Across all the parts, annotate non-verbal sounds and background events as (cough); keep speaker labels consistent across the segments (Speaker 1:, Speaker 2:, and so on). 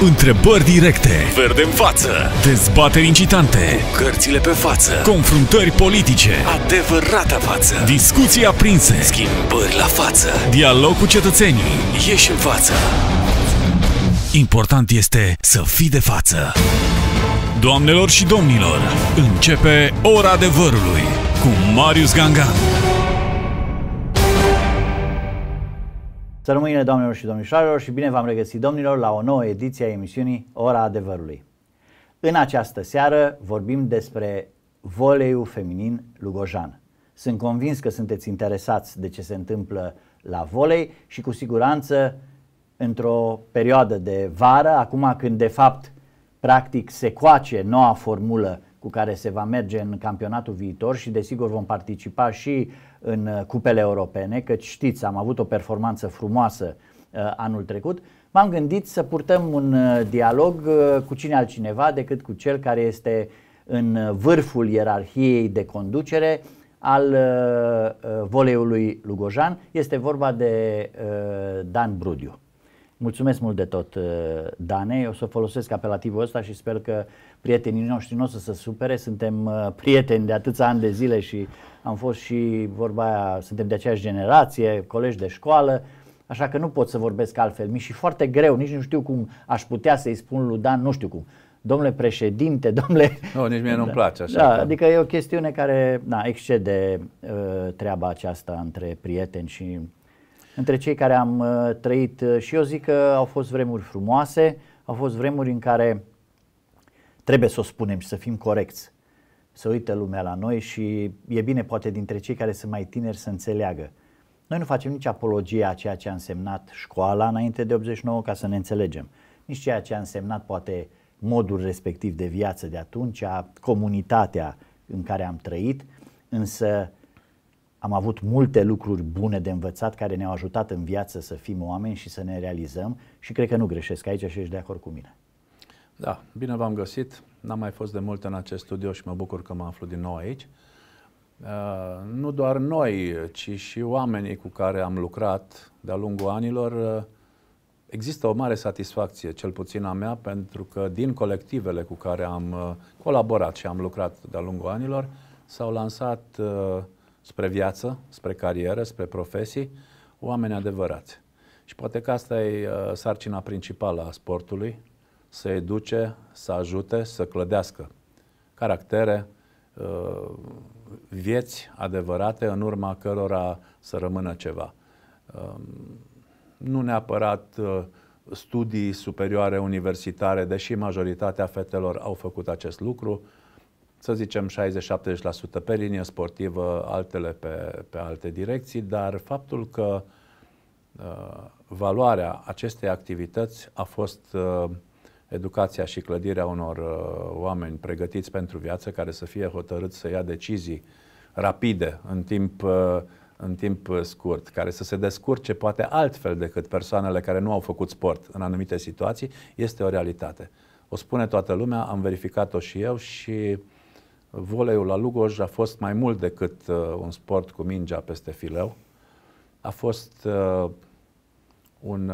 Speaker 1: Întrebări directe, verde în față, dezbateri incitante, cu cărțile pe față, confruntări politice, adevărata față, discuții aprinse,
Speaker 2: schimbări la față, dialog cu cetățenii, ieși în față.
Speaker 1: Important este să fii de față. Doamnelor și domnilor, începe Ora Adevărului cu Marius Gangan.
Speaker 2: Să rămâine doamnelor și domnișoarelor și bine v-am regăsit domnilor la o nouă ediție a emisiunii Ora Adevărului. În această seară vorbim despre voleiul feminin lugojan. Sunt convins că sunteți interesați de ce se întâmplă la volei și cu siguranță într-o perioadă de vară, acum când de fapt practic se coace noua formulă cu care se va merge în campionatul viitor și desigur vom participa și în uh, cupele europene, că știți, am avut o performanță frumoasă uh, anul trecut, m-am gândit să purtăm un uh, dialog cu cine altcineva decât cu cel care este în vârful ierarhiei de conducere al voleiului Lugojan. Este vorba de Dan Brudiu. Mulțumesc mult de tot, Dane. O să folosesc apelativul ăsta și sper că prietenii noștri nu o să se supere. Suntem prieteni de atâția ani de zile și am fost și vorba aia, suntem de aceeași generație, colegi de școală, așa că nu pot să vorbesc altfel. Mi-e și foarte greu, nici nu știu cum aș putea să-i spun lui Dan, nu știu cum. Domnule președinte, (laughs) domnule... Nu, nici mie nu-mi place așa. Da, că... adică e o chestiune care na, excede uh, treaba aceasta între prieteni și între cei care am uh, trăit uh, și eu zic că au fost vremuri frumoase, au fost vremuri în care trebuie să o spunem și să fim corecți să uită lumea la noi și e bine poate dintre cei care sunt mai tineri să înțeleagă. Noi nu facem nici apologia a ceea ce a însemnat școala înainte de 89 ca să ne înțelegem, nici ceea ce a însemnat poate modul respectiv de viață de atunci, a comunitatea în care am trăit, însă am avut multe lucruri bune de învățat care ne-au ajutat în viață să fim oameni și să ne realizăm și cred că nu greșesc aici și ești de acord cu mine.
Speaker 1: Da, bine v-am găsit. N-am mai fost de mult în acest studio și mă bucur că mă aflu din nou aici. Uh, nu doar noi, ci și oamenii cu care am lucrat de-a lungul anilor, uh, există o mare satisfacție, cel puțin a mea, pentru că din colectivele cu care am uh, colaborat și am lucrat de-a lungul anilor, s-au lansat spre viață, spre carieră, spre profesii, oameni adevărați. Și poate că asta e sarcina principală a sportului, să educe, să ajute, să clădească caractere, uh, vieți adevărate în urma cărora să rămână ceva. Um, nu neapărat uh, studii superioare universitare, deși majoritatea fetelor au făcut acest lucru, să zicem 60-70% pe linie sportivă, altele pe, pe alte direcții, dar faptul că uh, valoarea acestei activități a fost uh, educația și clădirea unor uh, oameni pregătiți pentru viață, care să fie hotărâți să ia decizii rapide în timp, uh, în timp uh, scurt, care să se descurce poate altfel decât persoanele care nu au făcut sport în anumite situații, este o realitate. O spune toată lumea, am verificat-o și eu și voleiul la Lugoj a fost mai mult decât un sport cu mingea peste fileu. A fost un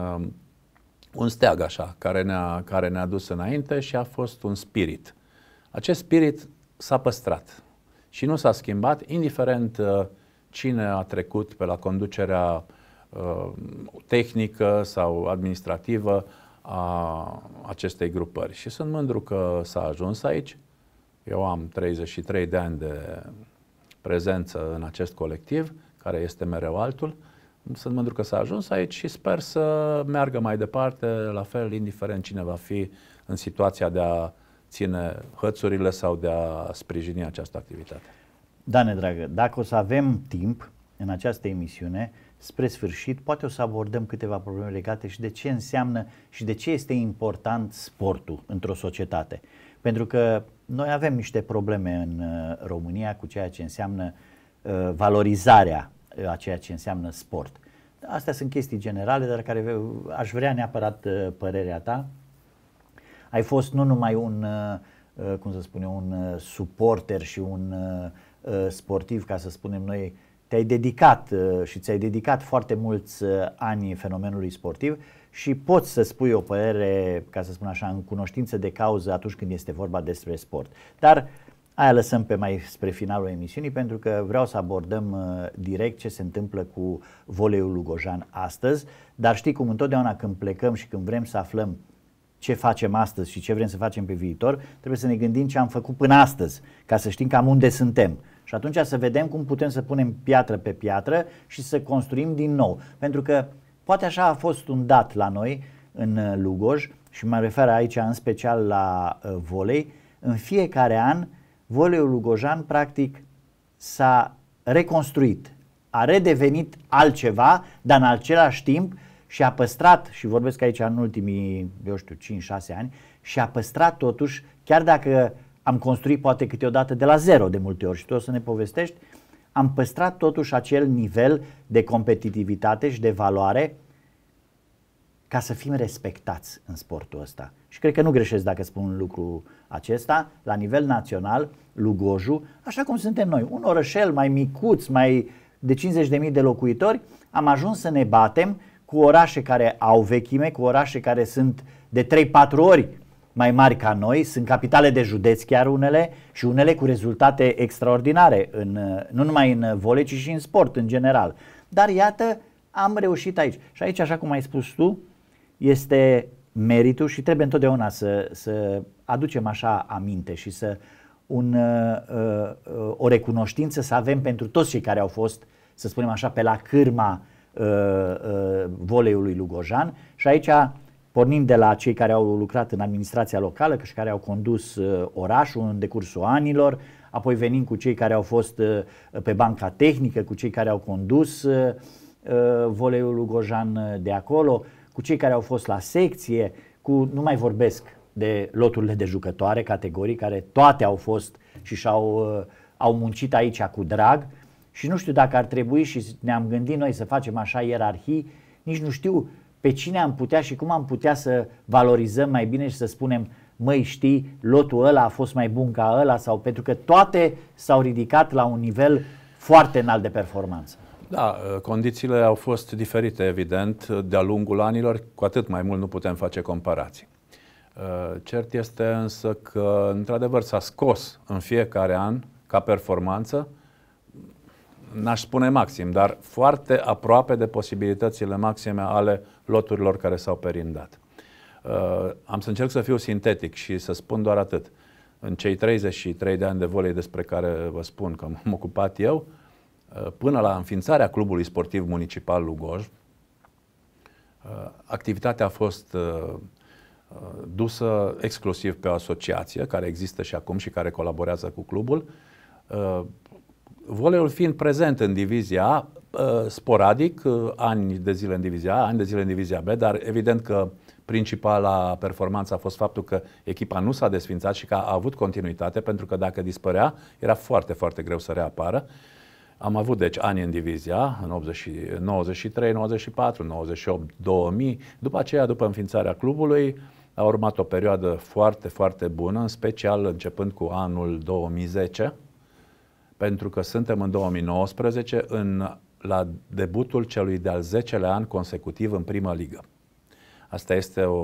Speaker 1: un steag așa, care ne-a, care ne-a dus înainte și a fost un spirit. Acest spirit s-a păstrat și nu s-a schimbat, indiferent uh, cine a trecut pe la conducerea uh, tehnică sau administrativă a acestei grupări. Și sunt mândru că s-a ajuns aici. Eu am 33 de ani de prezență în acest colectiv, care este mereu altul. Sunt mândru că s-a ajuns aici și sper să meargă mai departe, la fel, indiferent cine va fi în situația de a ține hățurile sau de a sprijini această activitate.
Speaker 2: Da, ne dragă, dacă o să avem timp în această emisiune, spre sfârșit, poate o să abordăm câteva probleme legate și de ce înseamnă și de ce este important sportul într-o societate. Pentru că noi avem niște probleme în uh, România cu ceea ce înseamnă uh, valorizarea Uh, a ceea ce înseamnă sport. Astea sunt chestii generale, dar care aș vrea neapărat uh, părerea ta. Ai fost nu numai un, uh, cum să spun eu, un suporter și un sportiv, ca să spunem noi, te-ai dedicat și ți-ai dedicat foarte mulți ani fenomenului sportiv și poți să spui o părere, ca să spun așa, în cunoștință de cauză atunci când este vorba despre sport. Dar Aia lăsăm pe mai spre finalul emisiunii pentru că vreau să abordăm uh, direct ce se întâmplă cu voleiul Lugojan astăzi, dar știi cum întotdeauna când plecăm și când vrem să aflăm ce facem astăzi și ce vrem să facem pe viitor, trebuie să ne gândim ce am făcut până astăzi, ca să știm cam unde suntem. Și atunci să vedem cum putem să punem piatră pe piatră și să construim din nou. Pentru că poate așa a fost un dat la noi în uh, Lugoj și mă refer aici în special la uh, volei. În fiecare an uh, voleiul Lugojan practic s-a reconstruit, a redevenit altceva, dar în același timp și a păstrat, și vorbesc aici în ultimii, eu știu, 5-6 ani, și a păstrat totuși, chiar dacă am construit poate câteodată de la zero de multe ori și tu o să ne povestești, am păstrat totuși acel nivel de competitivitate și de valoare ca să fim respectați în sportul ăsta. Și cred că nu greșesc dacă spun lucru acesta. La nivel național, Lugoju, așa cum suntem noi, un orășel mai micuț, mai de 50.000 de locuitori, am ajuns să ne batem cu orașe care au vechime, cu orașe care sunt de 3-4 ori mai mari ca noi, sunt capitale de județ chiar unele și unele cu rezultate extraordinare, în, nu numai în volei, ci și în sport în general. Dar iată, am reușit aici. Și aici, așa cum ai spus tu, este meritul și trebuie întotdeauna să, să aducem așa aminte și să un, uh, uh, o recunoștință să avem pentru toți cei care au fost, să spunem așa, pe la cârma uh, uh, voleiului Lugojan și aici pornind de la cei care au lucrat în administrația locală și care au condus uh, orașul în decursul anilor, apoi venim cu cei care au fost uh, pe banca tehnică, cu cei care au condus uh, uh voleiul Lugojan uh, de acolo, cu cei care au fost la secție, cu, nu mai vorbesc, de loturile de jucătoare, categorii care toate au fost și și-au uh, au muncit aici cu drag și nu știu dacă ar trebui și ne-am gândit noi să facem așa ierarhii, nici nu știu pe cine am putea și cum am putea să valorizăm mai bine și să spunem măi știi, lotul ăla a fost mai bun ca ăla sau pentru că toate s-au ridicat la un nivel foarte înalt de performanță.
Speaker 1: Da, condițiile au fost diferite, evident, de-a lungul anilor, cu atât mai mult nu putem face comparații. Uh, cert este însă că, într-adevăr, s-a scos în fiecare an, ca performanță, n-aș spune maxim, dar foarte aproape de posibilitățile maxime ale loturilor care s-au perindat. Uh, am să încerc să fiu sintetic și să spun doar atât. În cei 33 de ani de volei despre care vă spun că (laughs) m-am ocupat eu, uh, până la înființarea Clubului Sportiv Municipal Lugoj, uh, activitatea a fost uh, Uh, dusă exclusiv pe o asociație care există și acum și care colaborează cu clubul, uh, voleul fiind prezent în divizia uh, sporadic, ani de zile în divizia A, ani de zile în divizia B, dar evident că principala performanță a fost faptul că echipa nu s-a desfințat și că a avut continuitate, pentru că dacă dispărea, era foarte, foarte greu să reapară. Am avut, deci, ani în divizia, în 93, 94, 98, 2000. După aceea, după înființarea clubului, uh, a urmat o perioadă foarte, foarte bună, în special începând cu anul 2010, pentru că suntem în 2019, în, la debutul celui de-al 10-lea an consecutiv în prima ligă. Asta este o,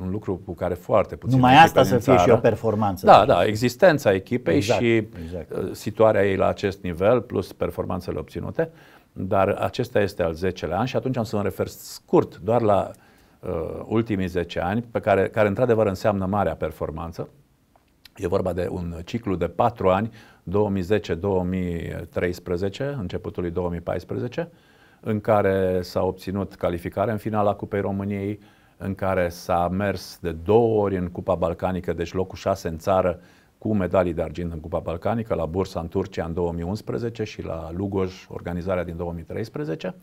Speaker 1: un lucru cu care foarte puțin. Numai asta să fie țară. și o performanță. Da, da, existența echipei exact, și exact. Uh, situarea ei la acest nivel, plus performanțele obținute. Dar acesta este al 10-lea an și atunci am să mă refer scurt doar la uh, ultimii 10 ani, pe care, care într-adevăr înseamnă marea performanță. E vorba de un ciclu de 4 ani, 2010-2013, începutul lui 2014, în care s-a obținut calificare în finala Cupei României, în care s-a mers de două ori în Cupa Balcanică, deci locul 6 în țară, cu medalii de argint în Cupa Balcanică, la Bursa în Turcia în 2011 și la Lugoj, organizarea din 2013.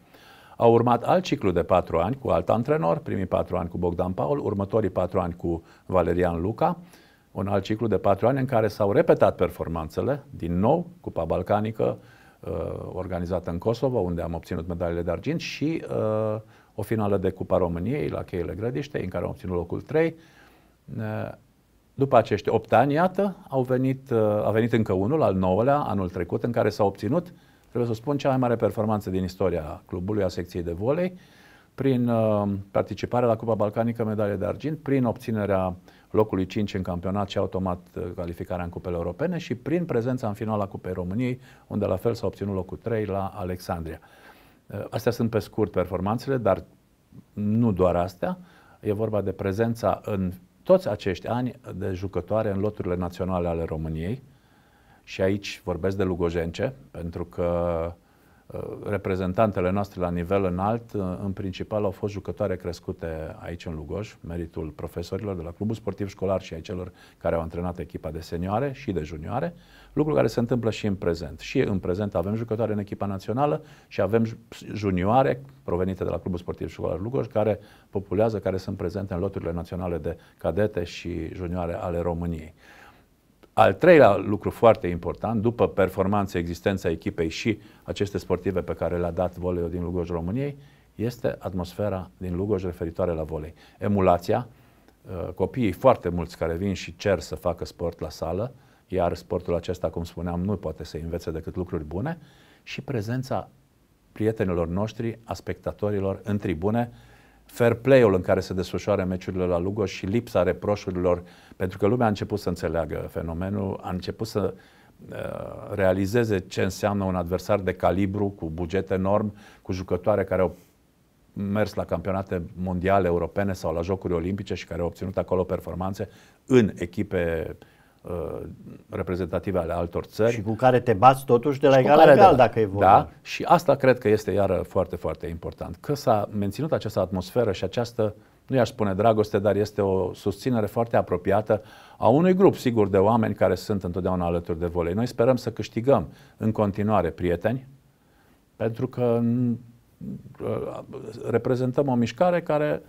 Speaker 1: Au urmat alt ciclu de patru ani cu alt antrenor, primii patru ani cu Bogdan Paul, următorii patru ani cu Valerian Luca, un alt ciclu de patru ani în care s-au repetat performanțele, din nou, Cupa Balcanică, uh, organizată în Kosovo, unde am obținut medalile de argint și uh, o finală de Cupa României la Cheile Grădiște, în care am obținut locul 3. Uh, după acești opt ani, iată, au venit, uh, a venit încă unul, al nouălea, anul trecut, în care s-a obținut trebuie să spun, cea mai mare performanță din istoria clubului a secției de volei, prin uh, participarea la Cupa Balcanică, medalie de argint, prin obținerea locului 5 în campionat și automat uh, calificarea în cupele europene și prin prezența în finala Cupei României, unde la fel s-a obținut locul 3 la Alexandria. Uh, astea sunt pe scurt performanțele, dar nu doar astea. E vorba de prezența în toți acești ani de jucătoare în loturile naționale ale României, și aici vorbesc de lugojence, pentru că uh, reprezentantele noastre la nivel înalt, uh, în principal, au fost jucătoare crescute aici în Lugoj, meritul profesorilor de la Clubul Sportiv Școlar și ai celor care au antrenat echipa de senioare și de junioare, lucru care se întâmplă și în prezent. Și în prezent avem jucătoare în echipa națională și avem junioare provenite de la Clubul Sportiv Școlar Lugoj, care populează, care sunt prezente în loturile naționale de cadete și junioare ale României. Al treilea lucru foarte important, după performanța, existența echipei și aceste sportive pe care le-a dat voleiul din Lugoj României, este atmosfera din Lugoj referitoare la volei. Emulația, uh, copiii foarte mulți care vin și cer să facă sport la sală, iar sportul acesta, cum spuneam, nu poate să învețe decât lucruri bune, și prezența prietenilor noștri, a spectatorilor în tribune, fair play-ul în care se desfășoară meciurile la Lugo și lipsa reproșurilor, pentru că lumea a început să înțeleagă fenomenul, a început să uh, realizeze ce înseamnă un adversar de calibru, cu buget enorm, cu jucătoare care au mers la campionate mondiale, europene sau la Jocuri Olimpice și care au obținut acolo performanțe în echipe uh, Uh, reprezentative ale altor țări. Și cu care te bați totuși de la egal la egal, da. dacă e vorba. Da, și asta cred că este iară foarte, foarte important. Că s-a menținut această atmosferă și această, nu i-aș spune dragoste, dar este o susținere foarte apropiată a unui grup, sigur, de oameni care sunt întotdeauna alături de volei. Noi sperăm să câștigăm în continuare prieteni, pentru că mm, uh, reprezentăm o mișcare care,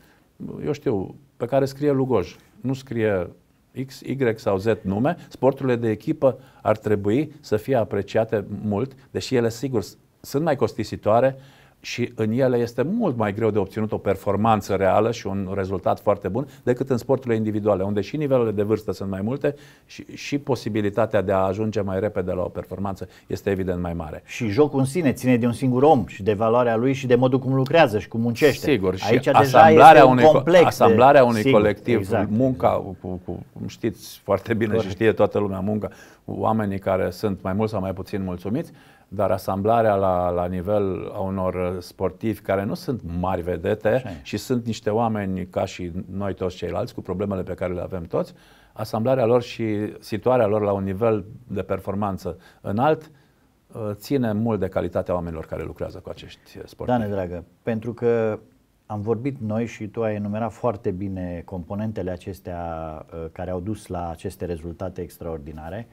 Speaker 1: eu știu, pe care scrie Lugoj, nu scrie X, Y sau Z nume, sporturile de echipă ar trebui să fie apreciate mult, deși ele sigur sunt mai costisitoare, și în ele este mult mai greu de obținut o performanță reală și un rezultat foarte bun decât în sporturile individuale, unde și nivelele de vârstă sunt mai multe și, și posibilitatea
Speaker 2: de a ajunge mai repede la o performanță este evident mai mare. Și jocul în sine ține de un singur om și de valoarea lui și de modul cum lucrează și cum muncește. Sigur, și Aici asamblarea deja unui, un complex asamblarea de... unui sigur, colectiv, exact.
Speaker 1: munca, cu, cu, știți foarte bine Correct. și știe toată lumea munca, oamenii care sunt mai mult sau mai puțin mulțumiți, dar asamblarea la, la nivel a unor sportivi care nu sunt mari vedete Așa și sunt niște oameni ca și noi toți ceilalți, cu problemele pe care le avem toți, asamblarea lor și situarea lor la un nivel de performanță înalt uh, ține mult de calitatea oamenilor care lucrează cu acești sportivi. Dane, dragă,
Speaker 2: pentru că am vorbit noi și tu ai enumerat foarte bine componentele acestea uh, care au dus la aceste rezultate extraordinare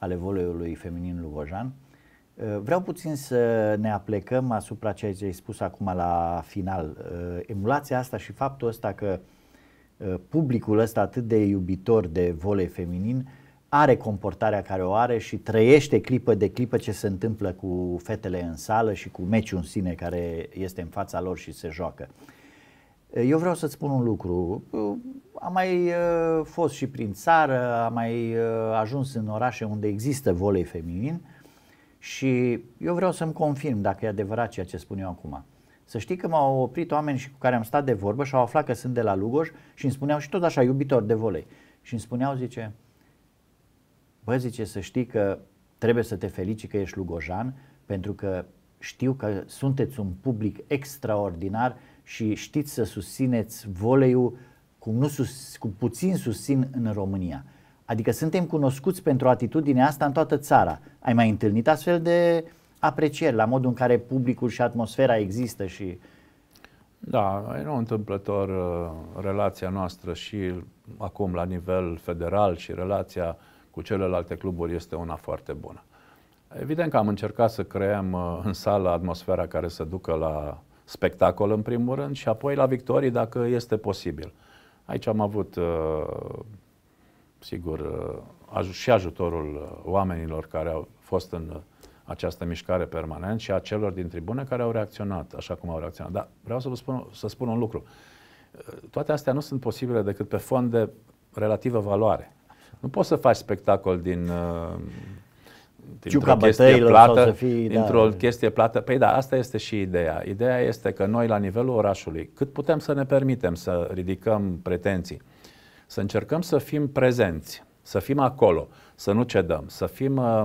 Speaker 2: ale voleiului feminin Lugojan. Eh, vreau puțin să ne aplecăm asupra ceea ce ai spus acum la final. Eh, emulația asta și faptul ăsta că eh, publicul ăsta atât de iubitor de volei feminin are comportarea care o are și trăiește clipă de clipă ce se întâmplă cu fetele în sală și cu meciul în sine care este în fața lor și se joacă. Eu vreau să-ți spun un lucru. Am mai fost și prin țară, am mai ajuns în orașe unde există volei feminin și eu vreau să-mi confirm dacă e adevărat ceea ce spun eu acum. Să știi că m-au oprit oameni și cu care am stat de vorbă și au aflat că sunt de la Lugoj și îmi spuneau și tot așa iubitor de volei. Și îmi spuneau, zice, bă, zice, să știi că trebuie să te felici că ești lugojan pentru că știu că sunteți un public extraordinar și știți să susțineți voleiul cum, nu sus, cum puțin susțin în România. Adică suntem cunoscuți pentru atitudinea asta în toată țara. Ai mai întâlnit astfel de aprecieri la modul în care publicul și atmosfera există și...
Speaker 1: Da, e nu întâmplător uh, relația noastră și acum la nivel federal și relația cu celelalte cluburi este una foarte bună. Evident că am încercat să creăm uh, în sală atmosfera care să ducă la spectacol în primul rând și apoi la victorii dacă este posibil. Aici am avut uh, sigur, uh, și ajutorul uh, oamenilor care au fost în uh, această mișcare permanent și a celor din tribune care au reacționat așa cum au reacționat. Dar vreau să vă spun, să spun un lucru. Toate astea nu sunt posibile decât pe fond de relativă valoare. Nu poți să faci spectacol din Ciuca bătăilor plată, sau să fii, da. dintr-o da. chestie plată. Păi da, asta este și ideea. Ideea este că noi, la nivelul orașului, cât putem să ne permitem să ridicăm pretenții, uh, să încercăm să fim prezenți, să fim acolo, să nu cedăm, să fim uh,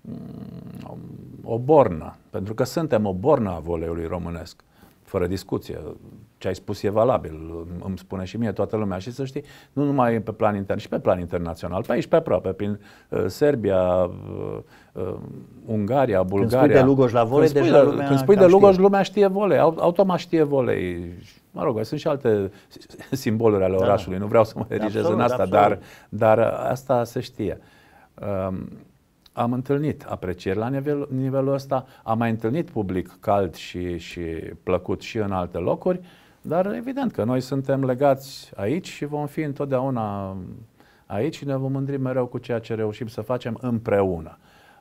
Speaker 1: mm, o bornă, pentru că suntem o bornă a voleiului românesc, fără discuție. Ce ai spus e valabil, îmi spune și mie toată lumea și să știi, nu numai pe plan intern, și pe plan internațional, pe aici, pe aproape, prin uh, Serbia, uh, uh Ungaria, Bulgaria. Când spui de lugoș la volei, când spui, deja lumea când spui de lugoș, știe. lumea știe volei, automat știe volei Mă rog, sunt și alte (laughs) simboluri ale da. orașului, da. nu vreau să mă erigez în asta, dar, dar asta se știe. Um, am întâlnit aprecieri la nivel, nivelul ăsta, am mai întâlnit public cald și, și plăcut și în alte locuri, dar evident că noi suntem legați aici și vom fi întotdeauna aici și ne vom mândri mereu cu ceea ce reușim să facem împreună.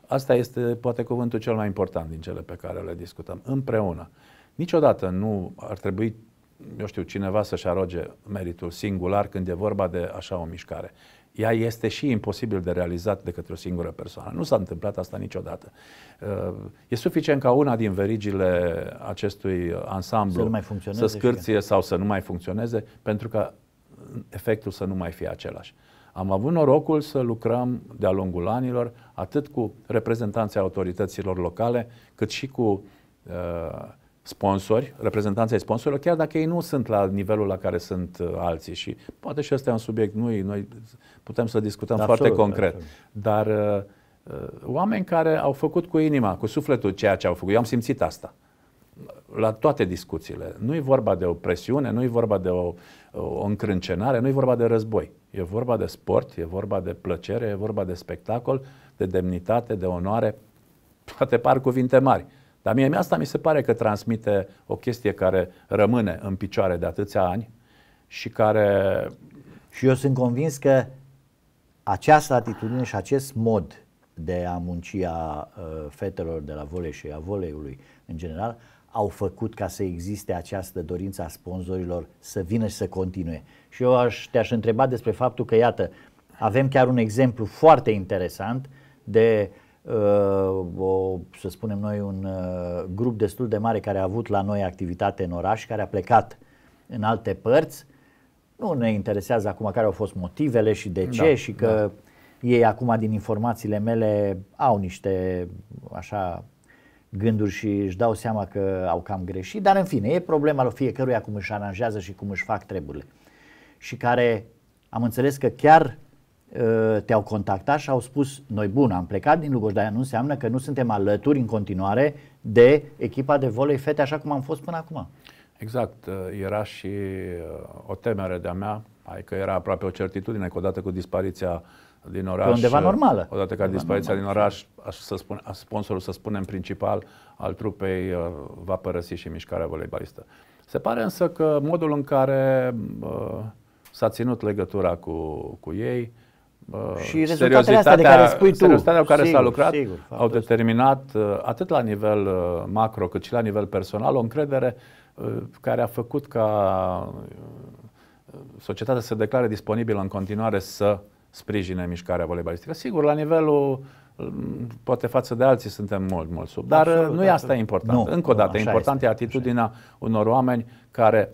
Speaker 1: Asta este poate cuvântul cel mai important din cele pe care le discutăm, împreună. Niciodată nu ar trebui eu știu, cineva să-și aroge meritul singular când e vorba de așa o mișcare. Ea este și imposibil de realizat de către o singură persoană. Nu s-a întâmplat asta niciodată. Uh, e suficient ca una din verigile acestui ansamblu să, să scârție sau să nu mai funcționeze pentru că efectul să nu mai fie același. Am avut norocul să lucrăm de-a lungul anilor atât cu reprezentanții autorităților locale, cât și cu uh, sponsori, reprezentanții ai sponsorilor, chiar dacă ei nu sunt la nivelul la care sunt uh, alții. Și poate și ăsta e un subiect, noi, noi putem să discutăm da, absolut, foarte concret. Absolut. Dar uh, uh, oameni care au făcut cu inima, cu sufletul ceea ce au făcut. Eu am simțit asta la toate discuțiile. Nu e vorba de o presiune, nu e vorba de o, o încrâncenare, nu e vorba de război. E vorba de sport, e vorba de plăcere, e vorba de spectacol, de demnitate, de onoare. Toate par cuvinte mari. Dar mie asta mi se pare că transmite o chestie care rămâne în picioare de atâția ani și
Speaker 2: care... Și eu sunt convins că această atitudine și acest mod de a munci a uh, fetelor de la volei și a voleiului în general au făcut ca să existe această dorință a sponsorilor să vină și să continue. Și eu aș, te-aș întreba despre faptul că, iată, avem chiar un exemplu foarte interesant de uh, Uh, o, să spunem noi, un uh, grup destul de mare care a avut la noi activitate în oraș, care a plecat în alte părți. Nu ne interesează acum care au fost motivele și de ce da, și că da. ei acum, din informațiile mele, au niște așa gânduri și își dau seama că au cam greșit, dar în fine, e problema lui fiecăruia cum își aranjează și cum își fac treburile. Și care am înțeles că chiar Eh, te-au contactat și au spus noi bun, am plecat din Lugoj, dar nu înseamnă că nu suntem alături în continuare de echipa de volei fete așa cum am fost până acum.
Speaker 1: Exact, eh, era și eh, o temere de-a mea, adică era aproape o certitudine că odată cu dispariția din oraș. undeva normală. Odată ca dispariția normal. din oraș, aș să spun, sponsorul, să spunem, principal al trupei va părăsi și mișcarea voleibalistă. Se pare însă că modul în care uh, s-a ținut legătura cu, cu ei, uh, Uh, și rezultatele astea de care spui tu. Seriozitatea cu care sigur, s-a lucrat sigur, au determinat uh, atât la nivel uh, macro cât și la nivel personal o încredere care a făcut ca societatea să declare disponibilă în continuare să sprijine mișcarea voleibalistică. Sigur, la nivelul mm, poate față de alții suntem mult, mult sub. Dar Absolut, nu e asta important. Nu. Încă o dată, important e atitudinea unor oameni care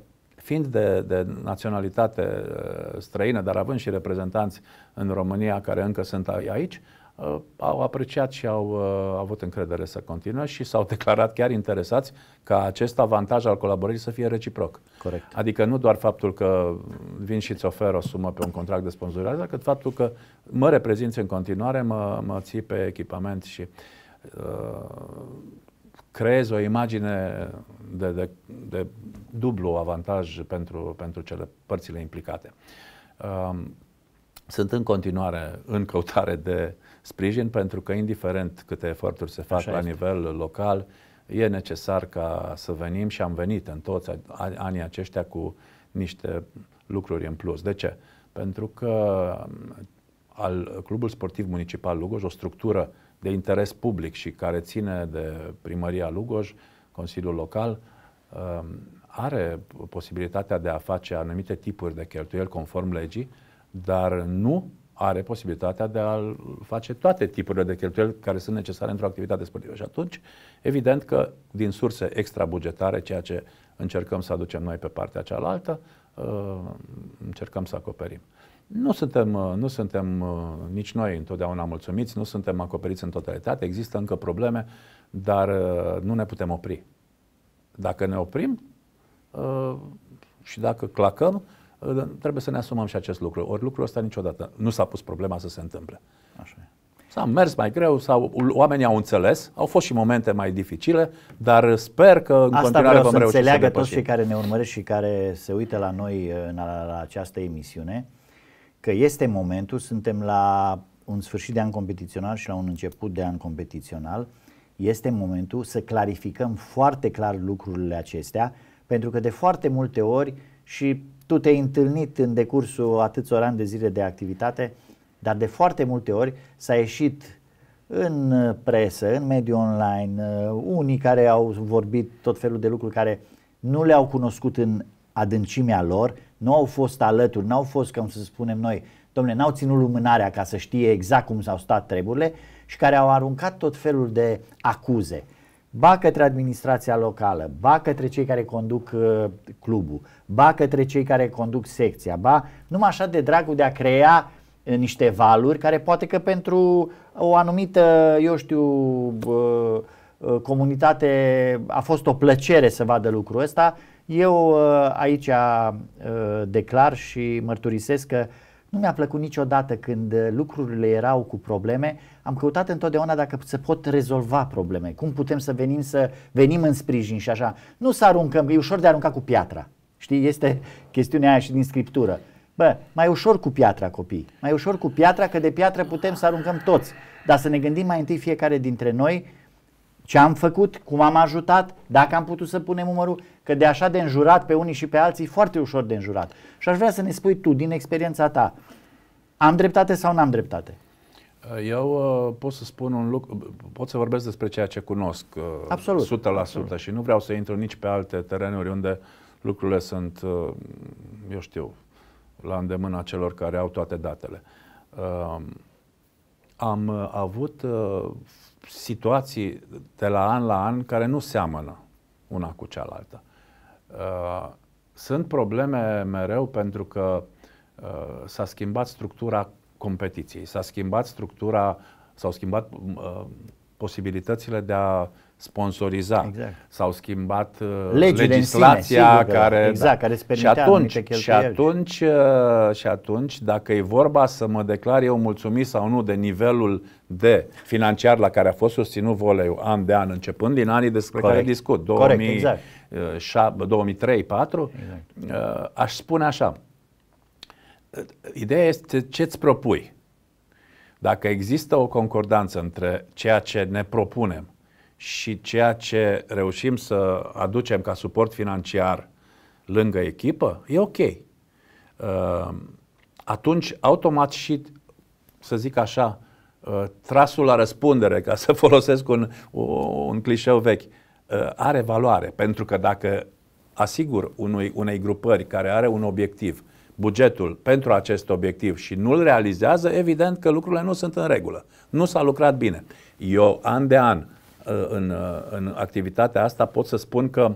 Speaker 1: fiind de, de naționalitate uh, străină, dar având și reprezentanți în România care încă sunt aici, uh, au apreciat și au uh, avut încredere să continue și s-au (laughs) declarat chiar interesați ca acest avantaj al colaborării să fie reciproc. Corect. Adică nu doar faptul că vin și îți ofer o sumă pe un contract de sponsorizare, cât faptul că mă reprezinți în continuare, mă, mă ții pe echipament și uh, creez o imagine de, de, de dublu avantaj pentru, pentru cele părțile implicate. Um, sunt în continuare în căutare de sprijin pentru că indiferent câte eforturi se fac Așa la este. nivel local, e necesar ca să venim și am venit în toți anii aceștia cu niște lucruri în plus. De ce? Pentru că um, al Clubul Sportiv Municipal Lugoj, o structură uh, de interes public și care ține de primăria Lugoj, Consiliul Local, um, are posibilitatea de a face anumite tipuri de cheltuieli conform legii, dar nu are posibilitatea de a face toate tipurile de cheltuieli care sunt necesare într-o activitate sportivă. Și atunci, evident că din surse extrabugetare, ceea ce încercăm să aducem noi pe partea cealaltă, uh, încercăm să acoperim. Nu suntem, uh, nu suntem uh, nici noi întotdeauna mulțumiți, nu suntem acoperiți în totalitate, există încă probleme, dar uh, nu ne putem opri. Dacă ne oprim și dacă clacăm, trebuie să ne asumăm și acest lucru. Ori lucrul ăsta niciodată nu s-a pus problema să se întâmple. Așa e. S-a mers mai greu, sau oamenii au înțeles, au fost și momente mai dificile, dar sper că
Speaker 2: în Asta continuare vom să reuși înțeleagă să toți cei care ne urmăresc și care se uită la noi la, la această emisiune, că este momentul, suntem la un sfârșit de an competițional și la un început de an competițional, este momentul să clarificăm foarte clar lucrurile acestea, pentru că de foarte multe ori și tu te-ai întâlnit în decursul atâților ani de zile de activitate, dar de foarte multe ori s-a ieșit în presă, în mediul online, unii care au vorbit tot felul de lucruri care nu le-au cunoscut în adâncimea lor nu au fost alături, n-au fost, cum să spunem noi, domnule, n-au ținut lumânarea ca să știe exact cum s-au stat treburile și care au aruncat tot felul de acuze. Ba către administrația locală, ba către cei care conduc uh, clubul, ba către cei care conduc secția, ba numai așa de dragul de a crea uh, niște valuri care poate că pentru o anumită, eu știu, uh, uh comunitate a fost o plăcere să vadă lucrul ăsta eu uh, aici uh, declar și mărturisesc că nu mi-a plăcut niciodată când lucrurile erau cu probleme. Am căutat întotdeauna dacă se pot rezolva probleme, cum putem să venim să venim în sprijin și așa. Nu să aruncăm, e ușor de aruncat cu piatra. Știi, este chestiunea aia și din scriptură. Bă, mai ușor cu piatra, copii. Mai ușor cu piatra, că de piatră putem să aruncăm toți. Dar să ne gândim mai întâi fiecare dintre noi ce am făcut, cum am ajutat, dacă am putut să punem umărul, că de așa de înjurat pe unii și pe alții, foarte ușor de înjurat. Și aș vrea să ne spui tu, din experiența ta, am dreptate sau n-am dreptate? Uh, eu
Speaker 1: uh, pot să spun un lucru, pot să vorbesc despre ceea ce cunosc uh, Absolut. 100% Absolut. și nu vreau să intru nici pe alte terenuri unde lucrurile sunt, uh, eu știu, la îndemâna celor care au toate datele. Uh, am uh, avut uh, situații de la an la an care nu seamănă una cu cealaltă. Uh, sunt probleme mereu pentru că uh, s-a schimbat structura competiției, s-a schimbat structura, s-au schimbat uh, posibilitățile de a sponsoriza. Exact. S-au schimbat uh, Legile legislația sine, sigur, care, exact, da. care și atunci, și atunci uh, și atunci dacă e vorba să mă declar eu mulțumit sau nu de nivelul de financiar la care a fost susținut voleiul an de an începând din anii despre Corect. care discut 2003 4 exact. Uh, exact. aș spune așa ideea este ce îți propui. Dacă există o concordanță între ceea ce ne propunem și ceea ce reușim să aducem ca suport financiar lângă echipă, e ok. Uh, atunci, automat și, să zic așa, uh, trasul la răspundere, ca să (laughs) folosesc un, un clișeu vechi, uh, are valoare. Pentru că dacă asigur unui, unei grupări care are un obiectiv, bugetul pentru acest obiectiv și nu-l realizează, evident că lucrurile nu sunt în regulă. Nu s-a lucrat bine. Eu, an de an, Uh, în, uh, în activitatea asta, pot să spun că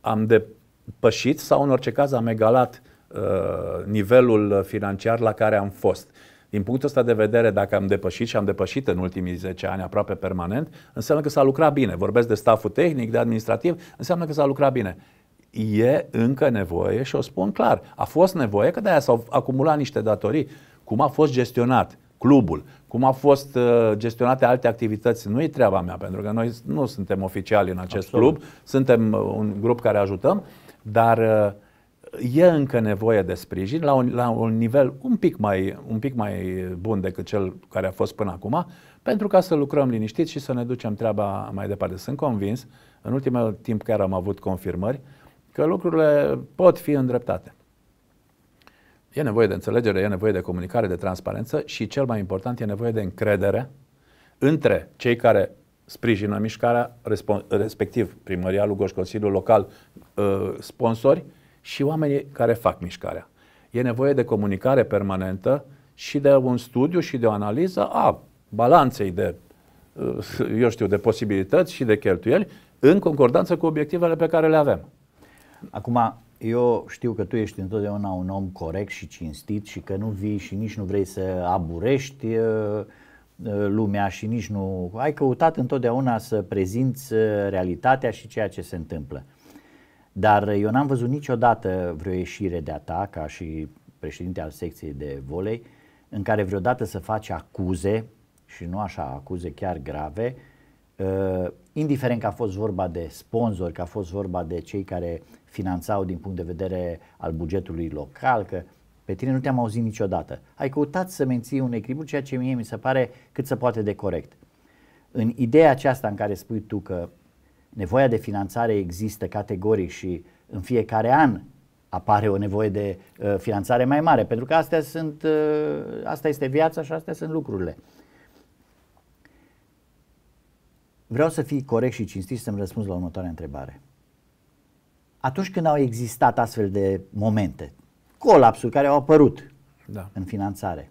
Speaker 1: am depășit sau în orice caz am egalat uh, nivelul financiar la care am fost. Din punctul ăsta de vedere, dacă am depășit și am depășit în ultimii 10 ani aproape permanent, înseamnă că s-a lucrat bine. Vorbesc de staful tehnic, de administrativ, înseamnă că s-a lucrat bine. E încă nevoie și o spun clar. A fost nevoie că de-aia s-au acumulat niște datorii. Cum a fost gestionat? clubul, cum au fost uh, gestionate alte activități, nu e treaba mea, pentru că noi nu suntem oficiali în acest Absolut. club, suntem uh, un grup care ajutăm, dar uh, e încă nevoie de sprijin la un, la un nivel un pic, mai, un pic mai bun decât cel care a fost până acum, pentru ca să lucrăm liniștit și să ne ducem treaba mai departe. Sunt convins, în ultimul timp chiar am avut confirmări, că lucrurile pot fi îndreptate. E nevoie de înțelegere, e nevoie de comunicare, de transparență și cel mai important e nevoie de încredere între cei care sprijină mișcarea, respectiv primăria Lugoș, Consiliul Local, uh, sponsori și oamenii care fac mișcarea. E nevoie de comunicare permanentă și de un studiu și de o analiză a balanței de, uh, eu știu, de posibilități și de cheltuieli în concordanță cu obiectivele
Speaker 2: pe care le avem. Acum, eu știu că tu ești întotdeauna un om corect și cinstit și că nu vii și nici nu vrei să aburești uh, uh, lumea și nici nu... Ai căutat întotdeauna să prezinți uh, realitatea și ceea ce se întâmplă. Dar eu n-am văzut niciodată vreo ieșire de-a ta, ca și președinte al secției de volei, în care vreodată să faci acuze, și nu așa acuze chiar grave, indiferent că a fost vorba de sponsori, că a fost vorba de cei care finanțau din punct de vedere al bugetului local, că pe tine nu te-am auzit niciodată. Ai căutat să menții un echilibru, ceea ce mie mi se pare cât se poate de corect. În ideea aceasta în care spui tu că nevoia de finanțare există categoric și în fiecare an apare o nevoie de uh, finanțare mai mare, pentru că astea sunt, uh, asta este viața și astea sunt lucrurile. Vreau să fii corect și cinstit să-mi răspunzi la următoarea întrebare atunci când au existat astfel de momente, colapsuri care au apărut da. în finanțare,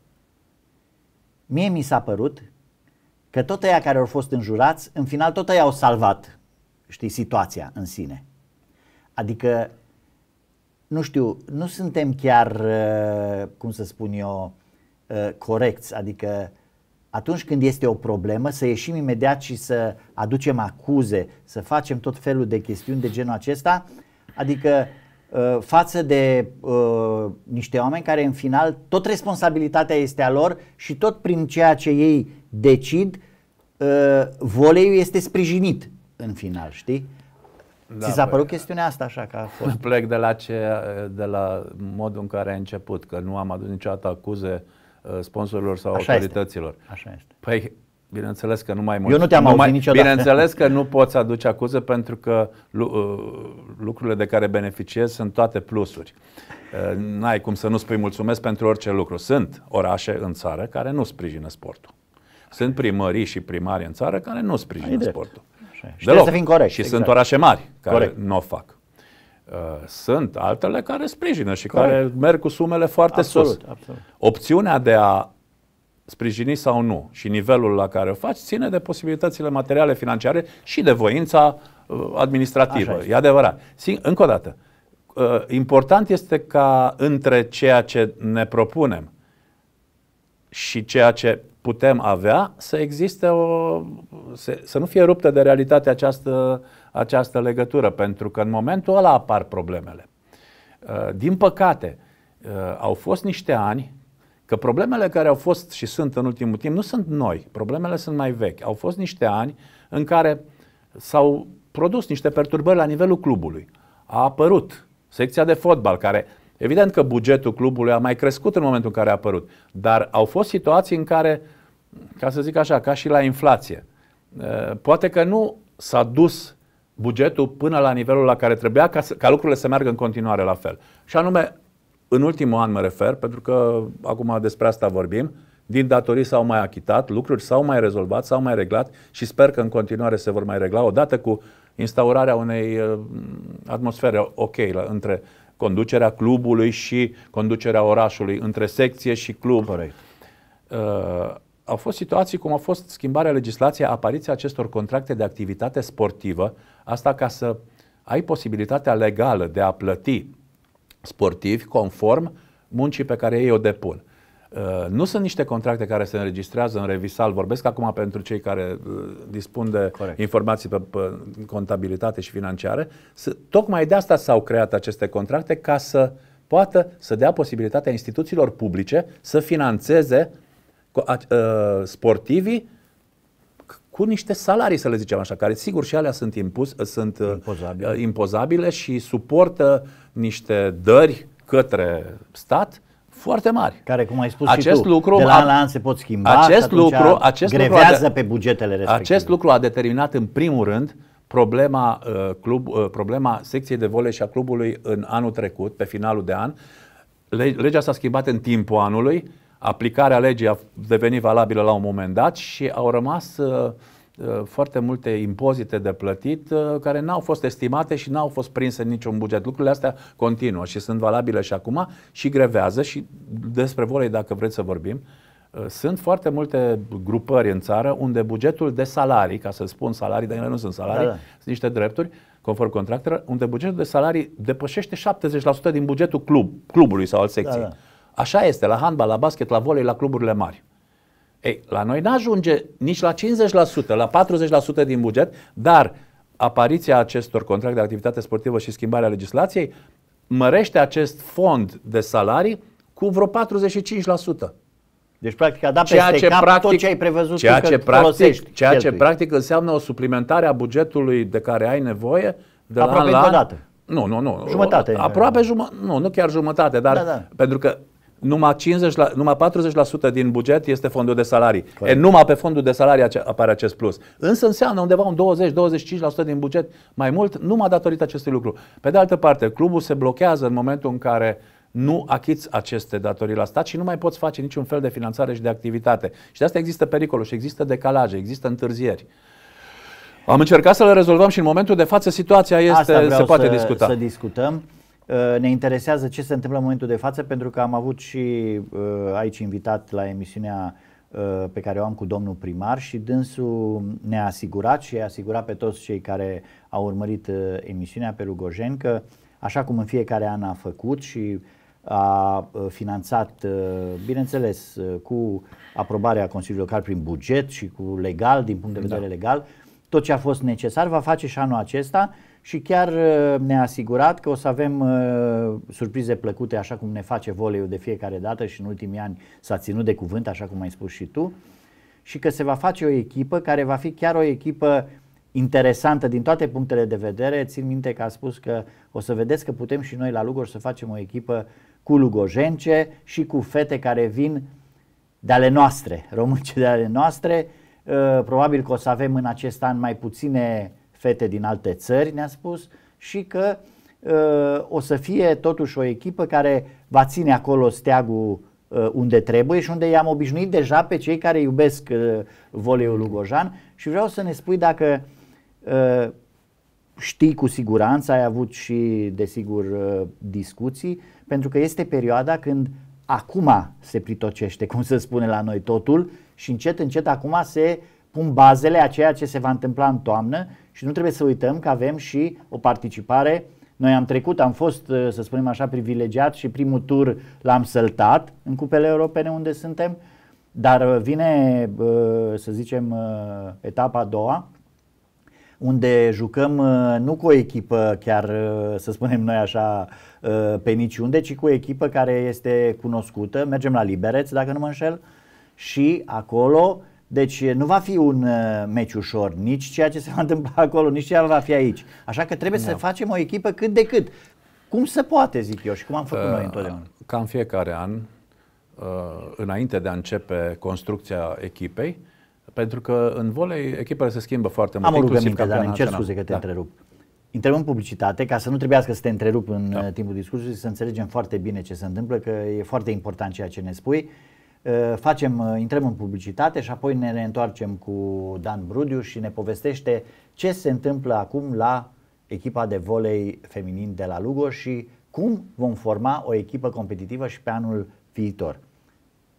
Speaker 2: mie mi s-a părut că tot aia care au fost înjurați, în final tot aia au salvat, știi, situația în sine. Adică, nu știu, nu suntem chiar, uh, cum să spun eu, uh, corecți, adică atunci când este o problemă să ieșim imediat și să aducem acuze, să facem tot felul de chestiuni de genul acesta, Adică uh, față de uh, niște oameni care în final tot responsabilitatea este a lor și tot prin ceea ce ei decid uh, voleiul este sprijinit în final, știi? Da, Ți s-a păi, părut chestiunea asta așa că a (laughs) fost?
Speaker 1: Plec de la, ce, de la modul în care a început, că nu am adus niciodată acuze uh, sponsorilor sau așa autorităților. Este. Așa este. Păi Bineînțeles că nu mai mult. Eu nu te-am auzit mai, niciodată. Bineînțeles că nu poți aduce acuză pentru că uh, lucrurile de care beneficiezi sunt toate plusuri. Uh, n-ai cum să nu spui mulțumesc pentru orice lucru. Sunt orașe în țară care nu sprijină sportul. Sunt primării și primari în țară care nu sprijină Ai sportul. Așa. Și Deloc. să fim corect. Și exact. sunt orașe mari care corect. nu o fac. Uh, sunt altele care sprijină și corect. care merg cu sumele foarte absolut, sus. Absolut. Opțiunea de a sprijini sau nu și nivelul la care o faci ține de posibilitățile materiale, financiare și de voința uh, administrativă. E adevărat. Încă o dată, uh, important este ca între ceea ce ne propunem și ceea ce putem avea să existe o. să, să nu fie ruptă de realitate această, această legătură, pentru că în momentul ăla apar problemele. Uh, din păcate, au fost niște ani că problemele care au fost și sunt în ultimul timp nu sunt noi, problemele sunt mai vechi. Au fost niște ani în care s-au produs niște perturbări la nivelul clubului. A apărut secția de fotbal, care evident că bugetul clubului a mai crescut în momentul în care a apărut, dar au fost situații în care, ca să zic așa, ca și la inflație, poate că nu s-a dus bugetul până la nivelul la care trebuia ca, să, ca lucrurile să meargă în continuare la fel. Și anume, în ultimul an mă refer, pentru că acum despre asta vorbim, din datorii s-au mai achitat, lucruri s-au mai rezolvat, s-au mai reglat și sper că în continuare se vor mai regla, odată cu instaurarea unei uh, atmosfere ok la, între conducerea clubului și conducerea orașului, între secție și club. Corect. Uh, au fost situații cum a fost schimbarea legislației, apariția acestor contracte de activitate sportivă, asta ca să ai posibilitatea legală de a plăti sportivi conform muncii pe care ei o depun. Uh, nu sunt niște contracte care se înregistrează în revisal, vorbesc acum pentru cei care uh, dispun de Corect. informații pe, pe contabilitate și financiare. Tocmai de asta s-au creat aceste contracte ca să poată să dea posibilitatea instituțiilor publice să financeze uh, sportivii cu niște salarii, să le zicem așa, care sigur și alea sunt, impus, sunt uh, impozabile. Uh, impozabile și suportă niște dări către stat
Speaker 2: foarte mari. Care, cum ai spus acest și tu, lucru, de la an la an se pot schimba acest lucru, acest grevează lucru a, pe
Speaker 1: bugetele respective. Acest lucru a determinat în primul rând problema, uh, club, uh, problema secției de volei și a clubului în anul trecut, pe finalul de an. Legea s-a schimbat în timpul anului, aplicarea legii a devenit valabilă la un moment dat și au rămas uh, Uh, foarte multe impozite de plătit uh, care n-au fost estimate și n-au fost prinse în niciun buget. Lucrurile astea continuă și sunt valabile și acum și grevează și despre volei dacă vreți să vorbim. Uh, sunt foarte multe grupări în țară unde bugetul de salarii, ca să spun salarii, dar ele nu sunt salarii, da, da. sunt niște drepturi, conform contractelor, unde bugetul de salarii depășește 70% din bugetul club, clubului sau al secției. Da, da. Așa este la handbal, la basket, la volei, la cluburile mari. Ei, la noi n ajunge nici la 50%, la 40% din buget, dar apariția acestor contracte de activitate sportivă și schimbarea legislației mărește acest fond de salarii cu vreo 45%. Deci, practic, da dat ceea ce cap practic, tot ce ai prevăzut ceea ce practic, Ceea ce practic înseamnă o suplimentare a bugetului de care ai nevoie de aproape la an la Nu, nu, nu. Jumătate. Aproape jumătate. Nu, nu chiar jumătate, dar da, da. pentru că numai, 50 la, numai 40% din buget este fondul de salarii. Corect. E, numai pe fondul de salarii apare acest plus. Însă înseamnă undeva un 20-25% din buget mai mult, numai datorită acestui lucru. Pe de altă parte, clubul se blochează în momentul în care nu achiți aceste datorii la stat și nu mai poți face niciun fel de finanțare și de activitate. Și de asta există pericolul și există decalaje, există întârzieri. Am încercat să le rezolvăm și în momentul de față situația este, se poate să, discuta. să
Speaker 2: discutăm. Uh, ne interesează ce se întâmplă în momentul de față, pentru că am avut și uh, aici invitat la emisiunea uh, pe care o am cu domnul primar și dânsul ne-a asigurat și a asigurat pe toți cei care au urmărit emisiunea pe Lugojeni că așa cum în fiecare an a făcut și a finanțat, bineînțeles, cu aprobarea Consiliului Local prin buget și cu legal, din punct de da. vedere da. legal, tot ce a fost necesar va face și anul acesta și chiar uh, ne-a asigurat că o să avem uh, surprize plăcute așa cum ne face voleiul de fiecare dată și în ultimii ani s-a ținut de cuvânt, așa cum ai spus și tu, și că se va face o echipă care va fi chiar o echipă interesantă din toate punctele de vedere. Țin minte că a spus că o să vedeți că putem și noi la Lugor să facem o echipă cu lugojence și cu fete care vin de ale noastre, românce de ale noastre. Uh, probabil că o să avem în acest an mai puține fete din alte țări, ne-a spus, și că uh, o să fie totuși o echipă care va ține acolo steagul uh, unde trebuie și unde i-am obișnuit deja pe cei care iubesc uh, voleiul lugojan și vreau să ne spui dacă uh, știi cu siguranță, ai avut și desigur uh, discuții, pentru că este perioada când acum se pritocește, (laughs) cum se spune la noi totul și încet încet acum se uh, pun bazele a ceea ce se va întâmpla în toamnă și nu trebuie să uităm că avem și o participare. Noi am trecut, am fost, uh, să spunem așa, privilegiat și primul tur l-am săltat în cupele europene unde suntem, dar uh, vine, uh, să zicem, etapa a doua, unde jucăm nu cu o echipă chiar, să spunem noi așa, pe niciunde, ci cu o echipă care este cunoscută. Mergem la Libereț, dacă nu mă înșel, și acolo deci nu va fi un uh, meci ușor, nici ceea ce se va (laughs) întâmpla acolo, nici ceea ce va fi aici. Așa că trebuie da. să facem o echipă cât de cât. Cum se poate, zic eu, și cum am făcut uh, noi
Speaker 1: întotdeauna. Ca în fiecare an, uh, înainte de a începe construcția echipei, pentru că în volei echipele se schimbă foarte mult. Am o rugăminte, dar îmi cer scuze că te da. întrerup.
Speaker 2: în publicitate ca să nu trebuiască să te întrerup în da. Uh, timpul discursului, să înțelegem foarte bine ce se întâmplă, că e foarte important ceea ce ne spui. Eh, facem, eh, intrăm în publicitate și apoi ne reîntoarcem cu Dan Brudiu și ne povestește ce se întâmplă acum la echipa de volei feminin de la Lugo și cum vom forma o echipă competitivă și pe anul viitor.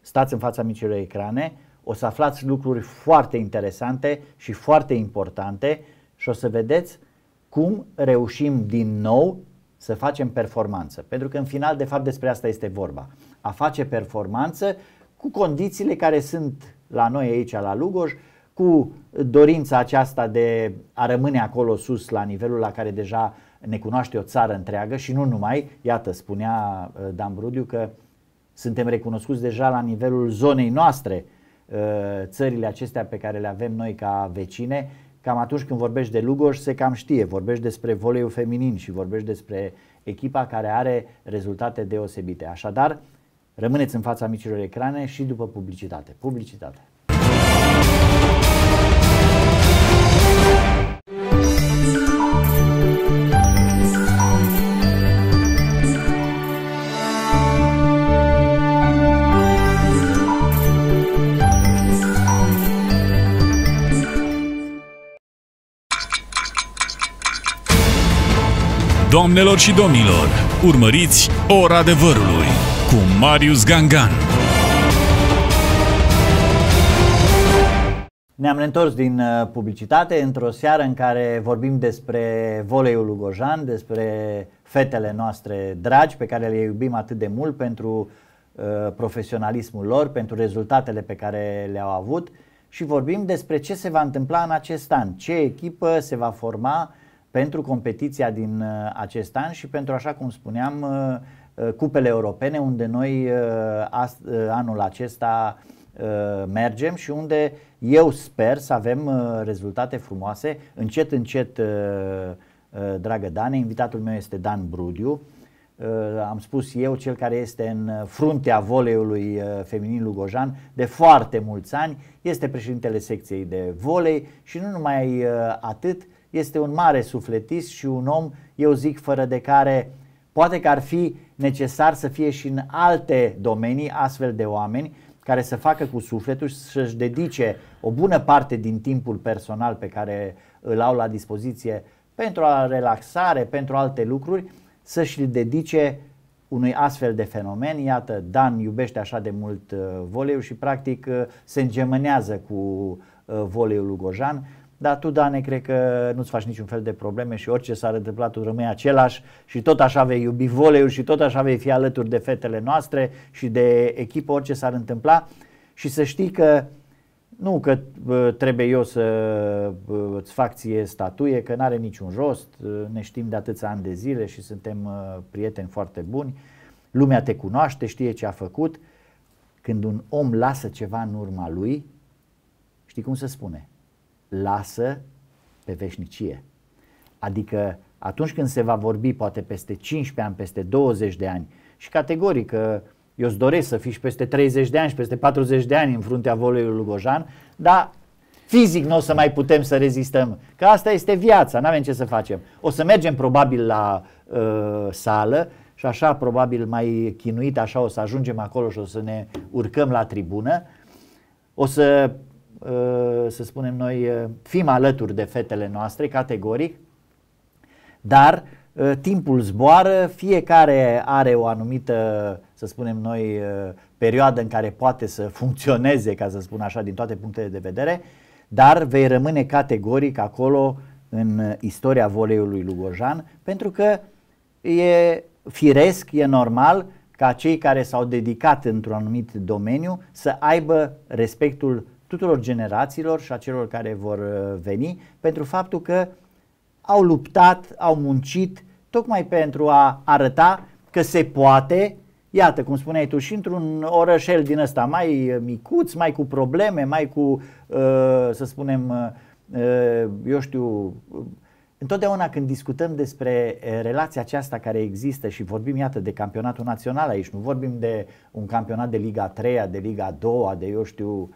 Speaker 2: Stați în fața micilor ecrane, o să aflați lucruri foarte interesante și foarte importante și o să vedeți cum reușim din nou să facem performanță. Pentru că în final, de fapt, despre asta este vorba. A face performanță cu condițiile care sunt la noi aici la Lugoj, cu dorința aceasta de a rămâne acolo sus la nivelul la care deja ne cunoaște o țară întreagă și nu numai, iată, spunea uh, Dan Brudiu că suntem recunoscuți deja la nivelul zonei noastre, uh, țările acestea pe care le avem noi ca vecine, cam atunci când vorbești de Lugoj se cam știe, vorbești despre voleiul feminin și vorbești despre echipa care are rezultate deosebite. Așadar, Rămâneți în fața micilor ecrane și după publicitate. Publicitate!
Speaker 1: Doamnelor și domnilor, urmăriți Ora Adevărului! cu Marius Gangan.
Speaker 2: Ne-am întors din uh, publicitate într-o seară în care vorbim despre voleiul lugojan, despre fetele noastre dragi pe care le iubim atât de mult pentru uh, profesionalismul lor, pentru rezultatele pe care le-au avut și vorbim despre ce se va întâmpla în acest an, ce echipă se va forma pentru competiția din uh, acest an și pentru, așa cum spuneam, uh, Uh, cupele europene unde noi uh, uh, anul acesta mergem și unde eu sper să avem rezultate frumoase. Încet, încet, dragă Dane, invitatul meu este Dan Brudiu, am spus eu, cel care este în fruntea voleiului feminin lugojan de foarte mulți ani, este președintele secției de volei și nu numai atât, este un mare sufletist și un om, eu zic, fără de care Poate că ar fi necesar să fie și în alte domenii astfel de oameni care să facă cu sufletul și să-și dedice o bună parte din timpul personal pe care îl au la dispoziție pentru a relaxare, pentru alte lucruri, să-și dedice unui astfel de fenomen. Iată, Dan iubește așa de mult uh, voleiul și practic uh, se îngemânează cu uh, voleiul lui Gojan dar tu, Dane, cred că nu-ți faci niciun fel de probleme și orice s-ar întâmpla, tu rămâi același și tot așa vei iubi voleiul și tot așa vei fi alături de fetele noastre și de echipă, orice s-ar întâmpla. Și să știi că nu că trebuie eu să îți fac ție statuie, că n-are niciun rost, ne știm de atâția ani de zile și suntem uh, prieteni foarte buni, lumea te cunoaște, știe ce a făcut. Când un om lasă ceva în urma lui, știi cum se spune? lasă pe veșnicie. Adică atunci când se va vorbi poate peste 15 ani, peste 20 de ani și categoric eu îți doresc să fii și peste 30 de ani și peste 40 de ani în fruntea voleiului Lugojan, dar fizic nu o să mai putem să rezistăm, că asta este viața, nu avem ce să facem. O să mergem probabil la uh, sală și așa probabil mai chinuit, așa o să ajungem acolo și o să ne urcăm la tribună, o să Uh, să spunem noi, uh, fim alături de fetele noastre, categoric, dar uh, timpul zboară, fiecare are o anumită, să spunem noi, perioadă în care poate să funcționeze, ca să spun așa, din toate punctele de vedere, dar vei rămâne categoric acolo în istoria voleiului Lugojan, pentru că e firesc, e normal ca cei care s-au dedicat într-un anumit domeniu să aibă respectul tuturor generațiilor și a celor care vor uh, veni pentru faptul că au luptat, au muncit, tocmai pentru a arăta că se poate, iată, cum spuneai tu, și într-un orășel din ăsta mai uh, micuț, mai cu probleme, mai cu, uh, să spunem, eu știu, Întotdeauna când discutăm despre relația aceasta care există și vorbim, iată, de campionatul național aici, nu vorbim de un campionat de Liga 3, de Liga 2, de eu știu,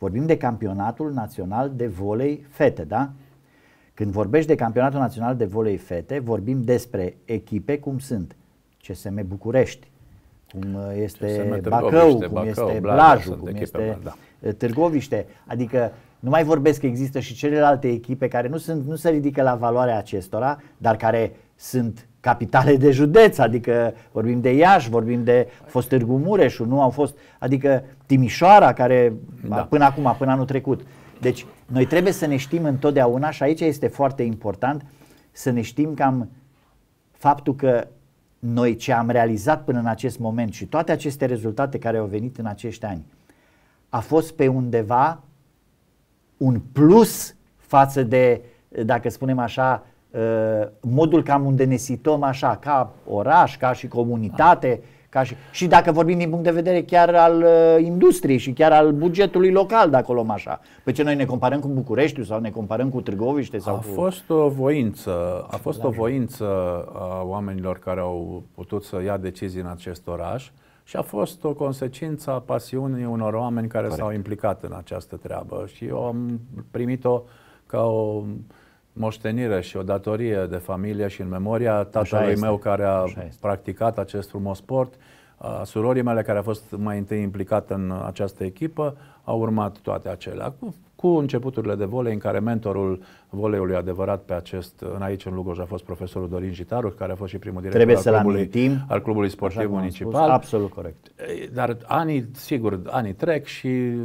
Speaker 2: Vorbim de campionatul național de volei fete, da? Când vorbești de campionatul național de volei fete, vorbim despre echipe cum sunt CSM București, cum este Bacău, cum Bacău, este Blajul, cum este da. da. Eh, Târgoviște. Adică nu mai vorbesc că există și celelalte echipe care nu, sunt, nu se ridică la valoarea acestora, dar care sunt capitale de județ, adică vorbim de Iași, vorbim de fost Târgu Mureșu, nu au fost, adică Timișoara, care da. până acum, până anul trecut. Deci noi trebuie să ne știm întotdeauna și aici este foarte important să ne știm cam faptul că noi ce am realizat până în acest moment și toate aceste rezultate care au venit în acești ani a fost pe undeva un plus față de, dacă spunem așa, Uh, modul cam unde ne situăm așa, ca oraș, ca și comunitate, ca și, și dacă vorbim din punct de vedere chiar al uh, industriei și chiar al bugetului local, de acolo, așa. Pe ce noi ne comparăm cu Bucureștiul sau ne comparăm cu Târgoviște sau a cu... fost o voință, a fost o exact. voință
Speaker 1: a oamenilor care au putut să ia decizii în acest oraș și a fost o consecință a pasiunii unor oameni care Corect. s-au implicat în această treabă și eu am primit-o ca o uh, moștenire și o datorie de familie și în memoria tatălui meu care a practicat acest frumos sport, a surorii mele care a fost mai întâi implicată în această echipă, au urmat toate acelea cu începuturile de volei în care mentorul voleiului adevărat pe acest, în aici în Lugoj a fost profesorul Dorin Jitaru, care a fost și primul director Trebuie al, clubului, amintim, al clubului sportiv municipal. Spus, absolut corect. Dar anii, sigur, anii trec și uh,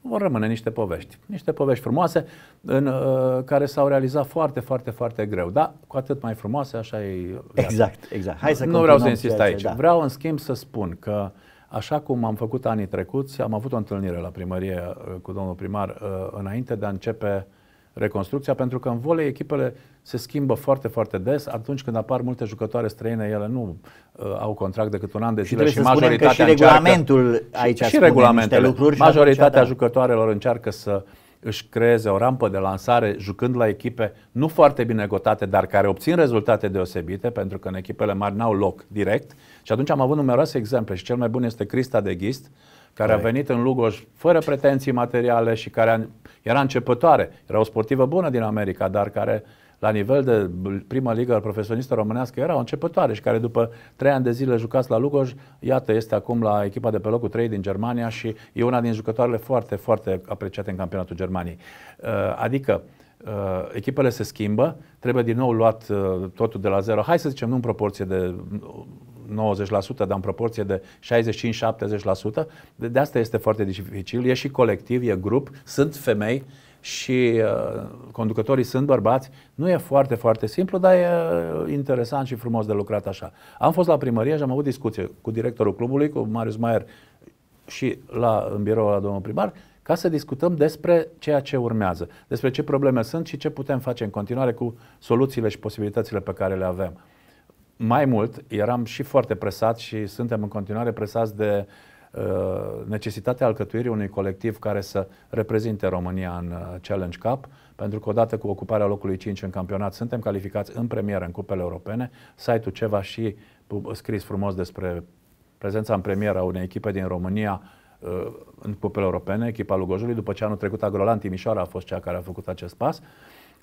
Speaker 1: vor rămâne niște povești, niște povești frumoase în, uh, care s-au realizat foarte, foarte, foarte greu, dar cu atât mai frumoase, așa e. Exact, exact. Hai să nu vreau să insist aici. Da. Vreau, în schimb, să spun că uh, Așa cum am făcut anii trecuți, am avut o întâlnire la primărie uh, cu domnul primar uh, înainte de a începe reconstrucția, pentru că în volei echipele se schimbă foarte, foarte des. Atunci când apar multe jucătoare străine, ele nu uh, au contract decât un an de zile și, și majoritatea și regulamentul încearcă, aici și, și regulamentele. Lucruri majoritatea și da. jucătoarelor încearcă să își creeze o rampă de lansare jucând la echipe nu foarte bine gotate, dar care obțin rezultate deosebite, pentru că în echipele mari n-au loc direct. Uh, și atunci am avut numeroase exemple și cel mai bun este Crista de Ghist, care Corect. a venit în Lugoj fără pretenții materiale și care era începătoare. Era o sportivă bună din America, dar care la nivel de prima ligă profesionistă românească era o începătoare și care după trei ani de zile jucați la Lugoj, iată, este acum la echipa de pe locul 3 din Germania și e una din jucătoarele foarte, foarte apreciate în campionatul Germaniei. Uh, adică, uh, echipele se schimbă, trebuie din nou luat uh, totul de la zero. Hai să zicem, nu în proporție de 90%, dar în proporție de 65-70%. De, de asta este foarte dificil. E și colectiv, e grup, sunt femei și uh, conducătorii sunt bărbați. Nu e foarte, foarte simplu, dar e uh, interesant și frumos de lucrat așa. Am fost la primărie și am avut discuție cu directorul clubului, cu Marius Maier și la, în birou la domnul primar, ca să discutăm despre ceea ce urmează, despre ce probleme sunt și ce putem face în continuare cu soluțiile și posibilitățile pe care le avem mai mult, eram și foarte presat și suntem în continuare presați de uh, necesitatea alcătuirii unui colectiv care să reprezinte România în uh, Challenge Cup, pentru că odată cu ocuparea locului 5 în campionat suntem calificați în premieră în cupele europene. Site-ul Ceva și uh, scris frumos despre prezența în premieră a unei echipe din România uh, în cupele europene, echipa Lugojului, după ce anul trecut Agrolan Timișoara a fost cea care a făcut acest pas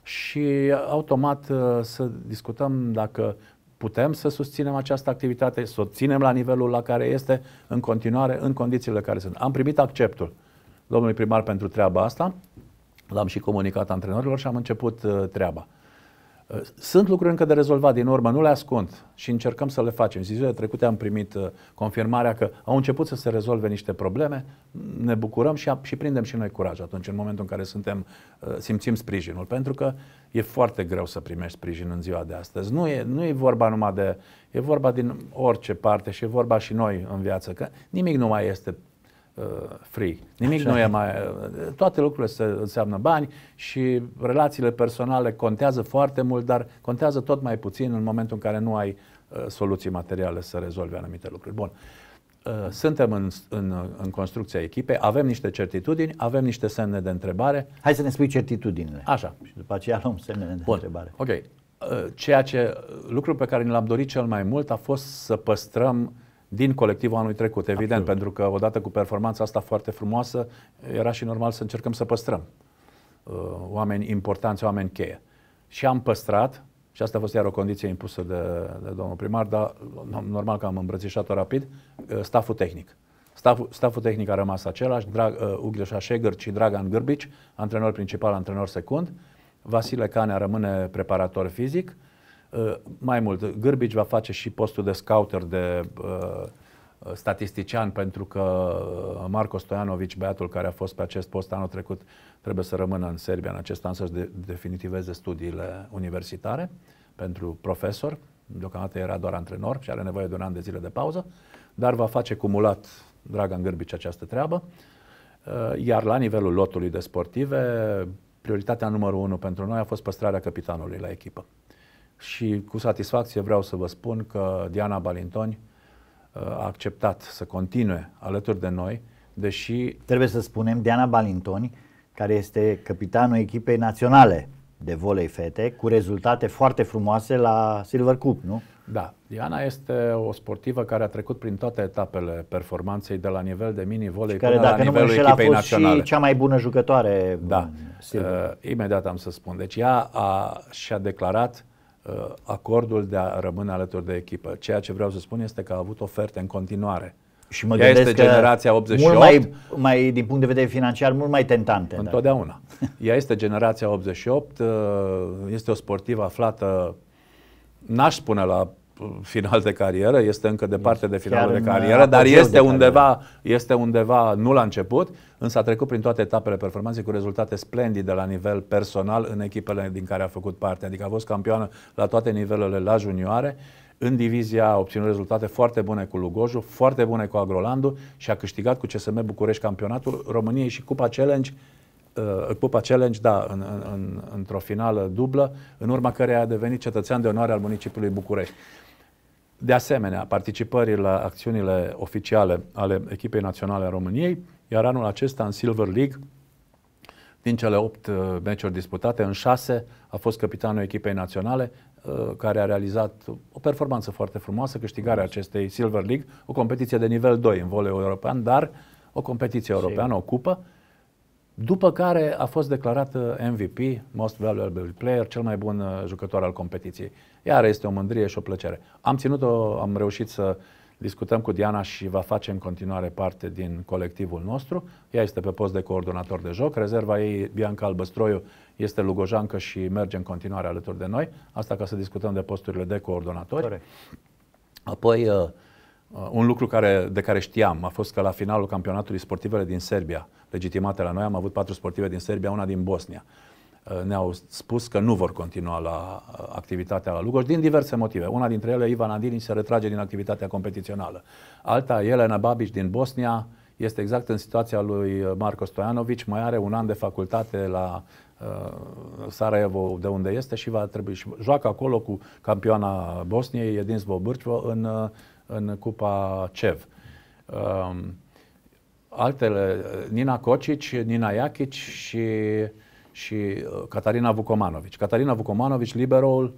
Speaker 1: și uh, automat să discutăm dacă putem să susținem această activitate, să o ținem la nivelul la care este în continuare, în condițiile care sunt. Am primit acceptul domnului primar pentru treaba asta, l-am și comunicat antrenorilor și am început uh, treaba. Uh, sunt lucruri încă de rezolvat din urmă, nu le ascund și încercăm să le facem. Zilele trecute am primit uh, confirmarea că au început să se rezolve niște probleme, ne bucurăm și, și prindem și noi curaj atunci, în momentul în care suntem, uh, simțim sprijinul, pentru că e foarte greu să primești sprijin în ziua de astăzi. Nu e, nu e vorba numai de, e vorba din orice parte și e vorba și noi în viață, că nimic nu mai este Uh, free. Nimic Așa. nu e mai... Uh, toate lucrurile se, înseamnă bani și relațiile personale contează foarte mult, dar contează tot mai puțin în momentul în care nu ai uh, soluții materiale să rezolvi anumite lucruri. Bun. Uh, suntem în, în, în construcția echipei, avem niște certitudini, avem niște semne de întrebare. Hai să ne spui
Speaker 2: certitudinile. Așa. Și după aceea luăm semnele de Bun. întrebare.
Speaker 1: Ok. ceea ce, lucrul pe care ne l-am dorit cel mai mult a fost să păstrăm din colectivul anului trecut, evident, Absolut. pentru că odată cu performanța asta foarte frumoasă, era și normal să încercăm să păstrăm uh, oameni importanți, oameni cheie. Și am păstrat, și asta a fost iar o condiție impusă de, de domnul primar, dar normal că am îmbrățișat-o rapid, uh, staful tehnic. Staful, staful tehnic a rămas același, Drag, uh, Ugleșa Șegăr și Dragan Gârbici, antrenor principal, antrenor secund, Vasile Canea rămâne preparator fizic, uh, Ă, mai mult, Gârbici va face și postul de scouter de ă, statistician pentru că ă, Marco Stojanovic, băiatul care a fost pe acest post anul trecut, trebuie să rămână în Serbia în acest an să-și de- definitiveze studiile universitare pentru profesor. Deocamdată era doar antrenor și are nevoie de un an de zile de pauză, dar va face cumulat în Gârbici această treabă. Iar la nivelul lotului de sportive, prioritatea numărul unu pentru noi a fost păstrarea capitanului la echipă și cu satisfacție vreau să vă spun că Diana Balintoni uh, a acceptat să continue
Speaker 2: alături de noi, deși... Trebuie să spunem, Diana Balintoni, care este capitanul echipei naționale de volei fete, cu rezultate foarte frumoase la Silver Cup, nu? Da,
Speaker 1: Diana este o sportivă care a trecut prin toate etapele performanței de la nivel de mini volei până dacă la nivelul înșel, echipei Care, dacă naționale. și
Speaker 2: cea mai bună jucătoare. Da, uh,
Speaker 1: imediat am să spun. Deci ea a, și-a declarat Uh, acordul de a rămâne alături de echipă. Ceea ce vreau să spun este că a avut oferte în continuare. Și mă Ea este generația 88. Mult mai,
Speaker 2: mai, din punct de vedere financiar, mult mai tentante. Da. Întotdeauna.
Speaker 1: Dar. (laughs) Ea este generația 88, uh, este o sportivă aflată, n-aș spune la final de carieră, este încă departe de finalul de carieră, dar este undeva, este undeva, nu la început, însă a trecut prin toate etapele performanței cu rezultate splendide la nivel personal în echipele din care a făcut parte. Adică a fost campioană la toate nivelele la junioare, în divizia a obținut rezultate foarte bune cu Lugoju, foarte bune cu Agrolandu și a câștigat cu CSM București campionatul României și Cupa Challenge uh, Cupa Challenge, da, în, în, în, într-o finală dublă, în urma care a devenit cetățean de onoare al municipiului București. De asemenea, participării la acțiunile oficiale ale echipei naționale a României, iar anul acesta în Silver League, din cele 8 uh, meciuri disputate, în 6 a fost capitanul echipei naționale, uh, care a realizat o performanță foarte frumoasă, câștigarea acestei Silver League, o competiție de nivel 2 în volei european, dar o competiție europeană, o cupă, după care a fost declarat MVP, Most Valuable Player, cel mai bun uh, jucător al competiției. Iar este o mândrie și o plăcere. Am ținut-o, am reușit să discutăm cu Diana și va face în continuare parte din colectivul nostru. Ea este pe post de coordonator de joc. Rezerva ei, Bianca Albăstroiu, este lugojancă și merge în continuare alături de noi. Asta ca să discutăm de posturile de coordonatori. Care? Apoi, uh, uh, un lucru care, de care știam a fost că la finalul campionatului sportivele din Serbia, legitimate la noi. Am avut patru sportive din Serbia, una din Bosnia. Uh, ne-au spus că nu vor continua la uh, activitatea la Lugoj din diverse motive. Una dintre ele, Ivan Andini, se retrage din activitatea competițională. Alta, Elena Babiș din Bosnia, este exact în situația lui uh, Marco Stojanovic, mai are un an de facultate la Sarajevo, de unde este, și va trebui și joacă acolo cu campioana Bosniei, Edin Zbobârcivo, în, în Cupa CEV. Uh, um, altele, Nina Cocici, Nina Iachici și, și Catarina uh, Vukomanovici. Catarina Vukomanovici, liberoul,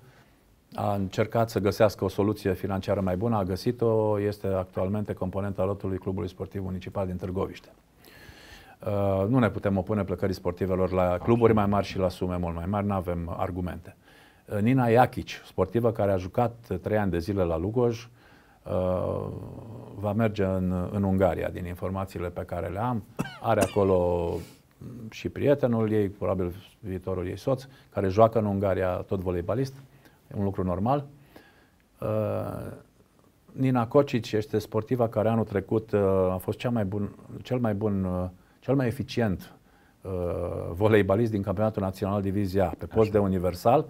Speaker 1: a încercat să găsească o soluție financiară mai bună, a găsit-o, este actualmente componenta lotului Clubului Sportiv Municipal din Târgoviște. Uh, nu ne putem opune plăcării sportivelor la cluburi mai mari și la sume mult mai mari, nu avem argumente. Uh, Nina Iachici, sportivă care a jucat trei ani de zile la Lugoj, Uh, va merge în, în Ungaria, din informațiile pe care le am. Are acolo și prietenul ei, probabil viitorul ei soț, care joacă în Ungaria tot voleibalist. E un lucru normal. Uh, Nina Kocic este sportiva care anul trecut uh, a fost cea mai bun, cel mai bun, cel mai eficient voleibalist din campionatul național Divizia pe post Așa. de universal.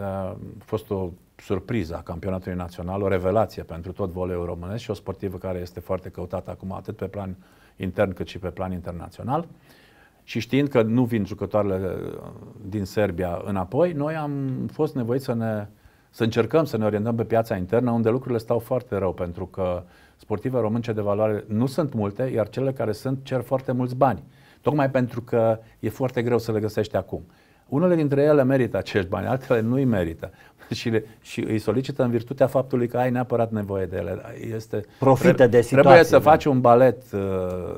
Speaker 1: A fost o surpriza campionatului național, o revelație pentru tot voleiul românesc și o sportivă care este foarte căutată acum atât pe plan intern cât și pe plan internațional. Și știind că nu vin jucătoarele uh, din Serbia înapoi, noi am fost nevoiți să ne să încercăm să ne orientăm pe piața internă, unde lucrurile stau foarte rău, pentru că sportive românce de valoare nu sunt multe, iar cele care sunt cer foarte mulți bani. Tocmai pentru că e foarte greu să le găsești acum. Unele dintre ele merită acești bani, altele nu îi merită. Și, le, și îi solicită în virtutea faptului că ai neapărat nevoie de ele. Este, Profită de situație. Trebuie să faci un balet, uh,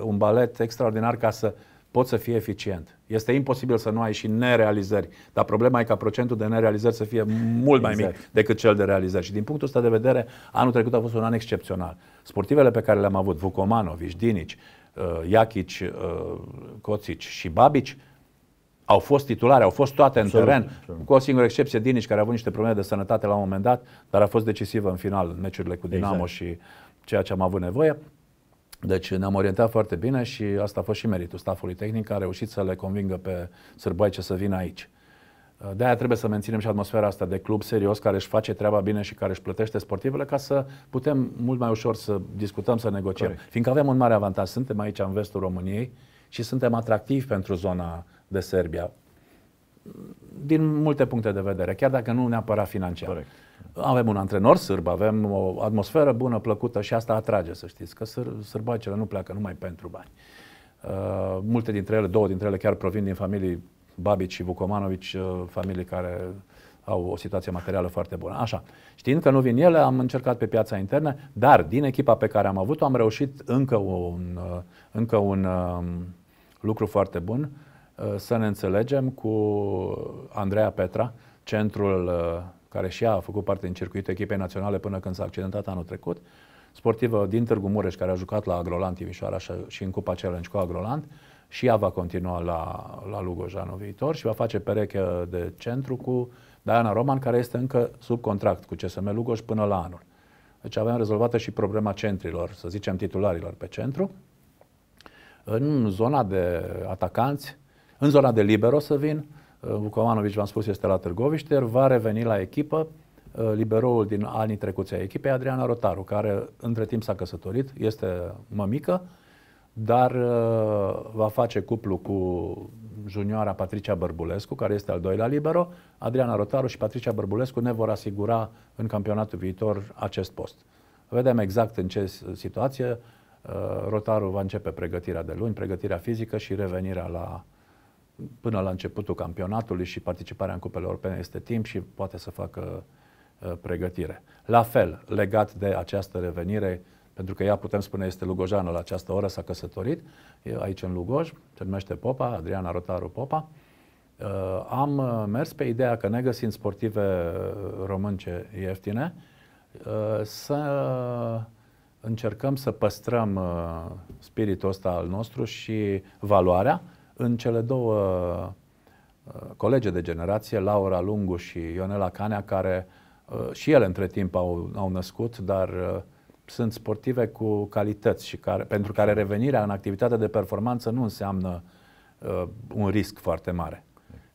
Speaker 1: un balet extraordinar ca să poți să fii eficient. Este imposibil să nu ai și nerealizări, dar problema e ca procentul de nerealizări să fie mult mai exact. mic decât cel de realizări. Și din punctul ăsta de vedere, anul trecut a fost un an excepțional. Sportivele pe care le-am avut, Vukomanovici, Dinici, uh, Iachici, uh, Coțici și Babici, uh, au fost titulare, au fost toate în absolut, teren, absolut. cu o singură excepție, Dinici, care a avut niște probleme de sănătate la un moment dat, dar a fost decisivă în final în meciurile cu Dinamo exact. și ceea ce am avut nevoie. Deci ne-am orientat foarte bine și asta a fost și meritul stafului tehnic, care a reușit să le convingă pe ce să vină aici. De-aia trebuie să menținem și atmosfera asta de club serios care își face treaba bine și care își plătește sportivele ca să putem mult mai ușor să discutăm, să negociem. Corect. Fiindcă avem un mare avantaj. Suntem aici în vestul României și suntem atractivi pentru zona de Serbia, din multe puncte de vedere, chiar dacă nu neapărat financiar. Corect. Avem un antrenor sârb, avem o atmosferă bună, plăcută și asta atrage, să știți, că sâr- sârbacele nu pleacă numai pentru bani. Uh, multe dintre ele, două dintre ele chiar provin din familii Babici și Vukomanovici, uh, familii care au o situație materială foarte bună. Așa, știind că nu vin ele, am încercat pe piața internă, dar din echipa pe care am avut-o am reușit încă un, uh, încă un uh, lucru foarte bun, uh, Eh, să ne înțelegem cu Andreea Petra, centrul eh, care și ea a făcut parte din circuitul echipei naționale până când s-a accidentat anul trecut, sportivă din Târgu Mureș, care a jucat la Agroland Timișoara și în Cupa Challenge cu Agroland, și ea va continua la, la Lugoj anul viitor și va face pereche de centru cu Diana Roman, care este încă sub contract cu CSM Lugoj până la anul. Deci avem rezolvată și problema centrilor, să zicem titularilor pe centru. În zona de atacanți, în zona de libero să vin, uh, Vucovanovici, v-am spus, este la Târgoviște, va reveni la echipă uh, liberoul din anii trecuți a echipei, Adriana Rotaru, care între timp s-a căsătorit, este mămică, dar uh, va face cuplu cu junioara Patricia Bărbulescu, care este al doilea libero. Adriana Rotaru și Patricia Bărbulescu ne vor asigura în campionatul viitor acest post. Vedem exact în ce situație. Rotaru va începe pregătirea de luni, pregătirea fizică și revenirea la până la începutul campionatului și participarea în cupele europene este timp și poate să facă uh, pregătire. La fel, legat de această revenire, pentru că ea, putem spune, este lugojană la această oră, s-a căsătorit aici în Lugoj, se numește Popa, Adriana Rotaru Popa. Uh, am uh, mers pe ideea că, negăsind sportive uh, românce ieftine, uh, să încercăm să păstrăm uh, spiritul ăsta al nostru și valoarea, în cele două uh, colege de generație, Laura Lungu și Ionela Canea, care uh, și ele între timp au, au născut, dar uh, sunt sportive cu calități și care, pentru care revenirea în activitatea de performanță nu înseamnă un risc foarte mare.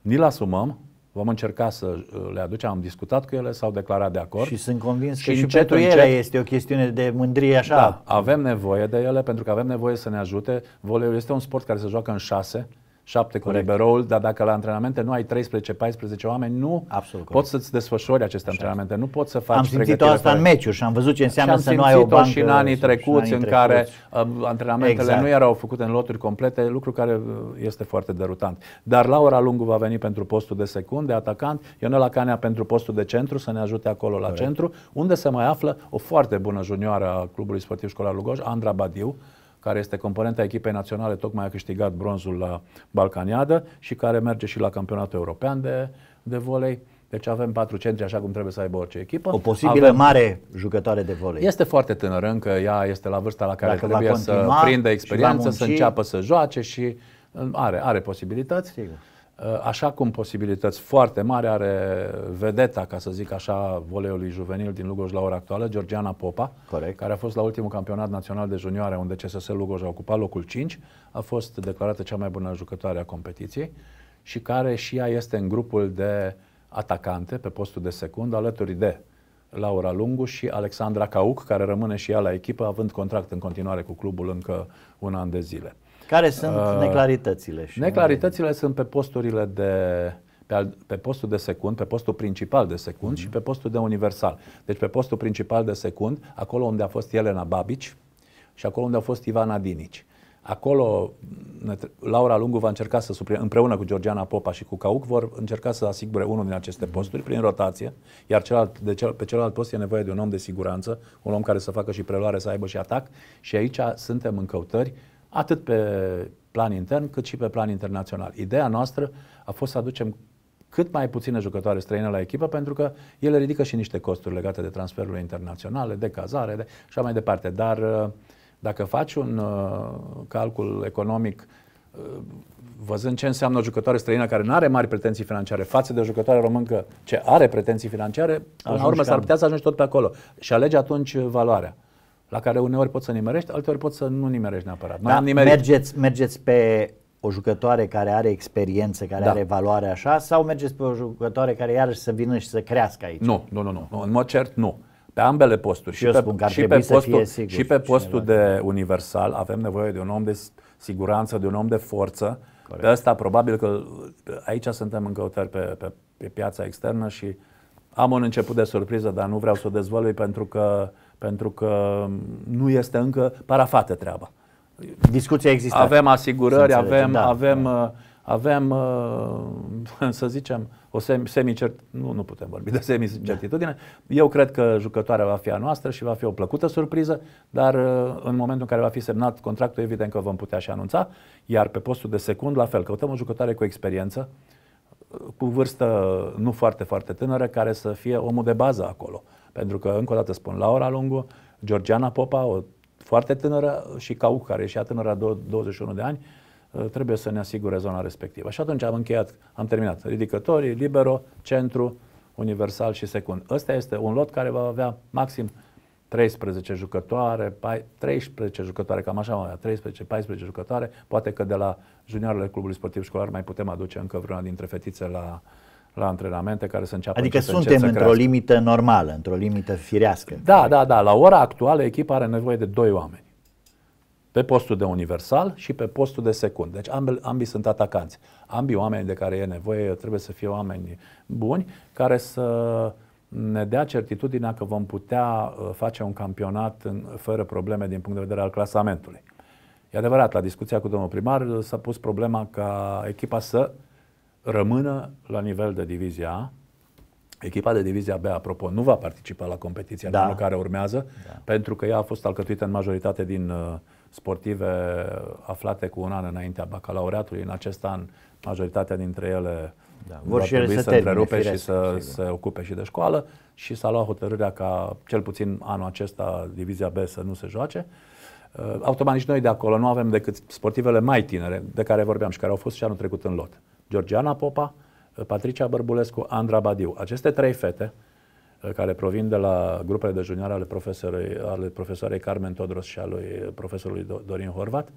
Speaker 1: Ni-l asumăm, Vom încerca să uh, le aducem, am discutat cu ele, s-au declarat de acord. Și sunt
Speaker 2: convins că și încet, pentru ele încet, este o chestiune de mândrie așa. Da,
Speaker 1: avem nevoie de ele pentru că avem nevoie să ne ajute. Voleiul este un sport care se joacă în șase, 7 cu liberoul, dar dacă la antrenamente nu ai 13-14 oameni, nu Absolut corect. poți să-ți desfășori aceste Așa. antrenamente, nu poți să faci Am simțit asta în meciuri și am văzut ce înseamnă să nu ai o bancă. și în anii trecuți, în, care um, antrenamentele exact. nu erau făcute în loturi complete, lucru care uh, este foarte derutant. Dar Laura Lungu va veni pentru postul de secund, de atacant, Ionela Canea pentru postul de centru, să ne ajute acolo la centru, unde se mai află o foarte bună junioară a Clubului Sportiv Școlar Lugoj, Andra Badiu, care este componenta echipei naționale, tocmai a câștigat bronzul la Balcaniadă și care merge și la campionatul european de, de volei. Deci avem patru centri, așa cum trebuie să aibă orice echipă. O posibilă avem... mare
Speaker 2: jucătoare de volei.
Speaker 1: Este foarte tânără încă, ea este la vârsta la care Dacă trebuie să prindă experiență, să înceapă să joace și are, are posibilități. Sigur. Uh, așa cum posibilități foarte mari are vedeta, ca să zic așa, voleiului juvenil din Lugoj la ora actuală, Georgiana Popa, Corect. care a fost la ultimul campionat național de junioare, unde CSS Lugoj a ocupat locul 5, a fost declarată cea mai bună jucătoare a competiției și care și ea este în grupul de atacante pe postul de secund, alături de Laura Lungu și Alexandra Cauc, care rămâne și ea la echipă, având contract în continuare cu clubul încă un an de zile. Care sunt uh, neclaritățile? Și neclaritățile sunt pe posturile de pe, pe postul de secund, pe postul principal de secund mm-hmm. și mhm. pe postul de universal. Deci pe postul principal de secund, acolo unde a fost Elena Babici și acolo unde a fost Ivana Dinici. Acolo Laura Lungu va încerca să suprime, împreună cu Georgiana Popa și cu Cauc, vor încerca să asigure unul din aceste mhm. posturi prin rotație, iar celălalt, de cel, pe celălalt post e nevoie de un om de siguranță, un om care să facă și preluare, să aibă și atac și aici suntem în căutări uh, atât pe plan intern, cât și pe plan internațional. Ideea noastră a fost să aducem cât mai puține jucătoare străine la echipă, pentru că ele ridică și niște costuri legate de transferurile internaționale, de cazare de, și așa mai departe. Dar uh, dacă faci un uh, calcul economic uh, văzând ce înseamnă o jucătoare străină care nu are mari pretenții financiare față de o jucătoare româncă ce are pretenții financiare, în urmă s-ar putea să ajungi tot pe acolo și alege atunci valoarea la care uneori poți să nimerești, alteori poți să nu nimerești neapărat. Noi da, am Mergeți,
Speaker 2: mergeți pe o jucătoare care are experiență, care da. are valoare așa, sau mergeți pe o jucătoare care iarăși să vină și să crească aici?
Speaker 1: Nu, nu, nu, nu. În mod cert, nu. Pe ambele posturi. Și, și, pe, spun că ar și, pe postul, fie sigur, și pe postul cineva. de universal avem nevoie de un om de siguranță, de un om de forță. Corect. Pe ăsta probabil că aici suntem în căutări pe, pe, pe piața externă și am un început de surpriză, dar nu vreau să o dezvălui pentru că uh, pentru că nu este încă parafată treaba. Discuția există. Avem asigurări, avem, da, avem, da. avem, uh, (laughs) să zicem, o semicert... Nu, nu putem vorbi de semicertitudine. Da. Eu cred că jucătoarea va fi a noastră și va fi o plăcută surpriză, dar uh, în momentul în care va fi semnat contractul, evident că vom putea și anunța. Iar pe postul de secund, la fel, căutăm o jucătoare cu experiență, cu vârstă nu foarte, foarte tânără, care să fie omul de bază acolo. Pentru că, încă o dată spun, Laura Lungu, Georgiana Popa, o foarte tânără și Cauc, care e și ea tânără, 21 de ani, uh, trebuie să ne asigure zona respectivă. Și atunci am încheiat, am terminat. Ridicătorii, libero, centru, universal și secund. Ăsta este un lot care va avea maxim 13 jucătoare, 13 jucătoare, cam așa, 13-14 jucătoare, poate că de la junioarele clubului sportiv școlar mai putem aduce încă vreuna dintre fetițe la, la antrenamente care să înceapă Adică încet, suntem încet într-o
Speaker 2: limită normală, într-o limită firească.
Speaker 1: Da, da, da. La ora actuală echipa are nevoie de doi oameni. Pe postul de universal și pe postul de secund. Deci ambii, ambii sunt atacanți. Ambii oameni de care e nevoie trebuie să fie oameni buni care să ne dea certitudinea că vom putea uh, face un campionat în, fără probleme din punct de vedere al clasamentului. E adevărat, la discuția cu domnul primar uh, s-a pus problema ca echipa să rămână la nivel de divizia A. Echipa de divizia B, apropo, nu va participa la competiția da. care urmează, da. pentru că ea a fost alcătuită în majoritate din uh, sportive uh, aflate cu un an înaintea bacalaureatului. În acest an, majoritatea dintre ele da. vor și ele să, să întrerupe și să sigur. se ocupe și de școală și s-a luat hotărârea ca cel puțin anul acesta divizia B să nu se joace. Uh, automat nici noi de acolo nu avem decât sportivele mai tinere, de care vorbeam și care au fost și anul trecut în lot. Georgiana Popa, Patricia Bărbulescu, Andra Badiu. Aceste trei fete eh, care provin de la grupele de junioare ale, profesorului, ale profesoarei Carmen Todros și a lui eh, profesorului Dorin Horvat,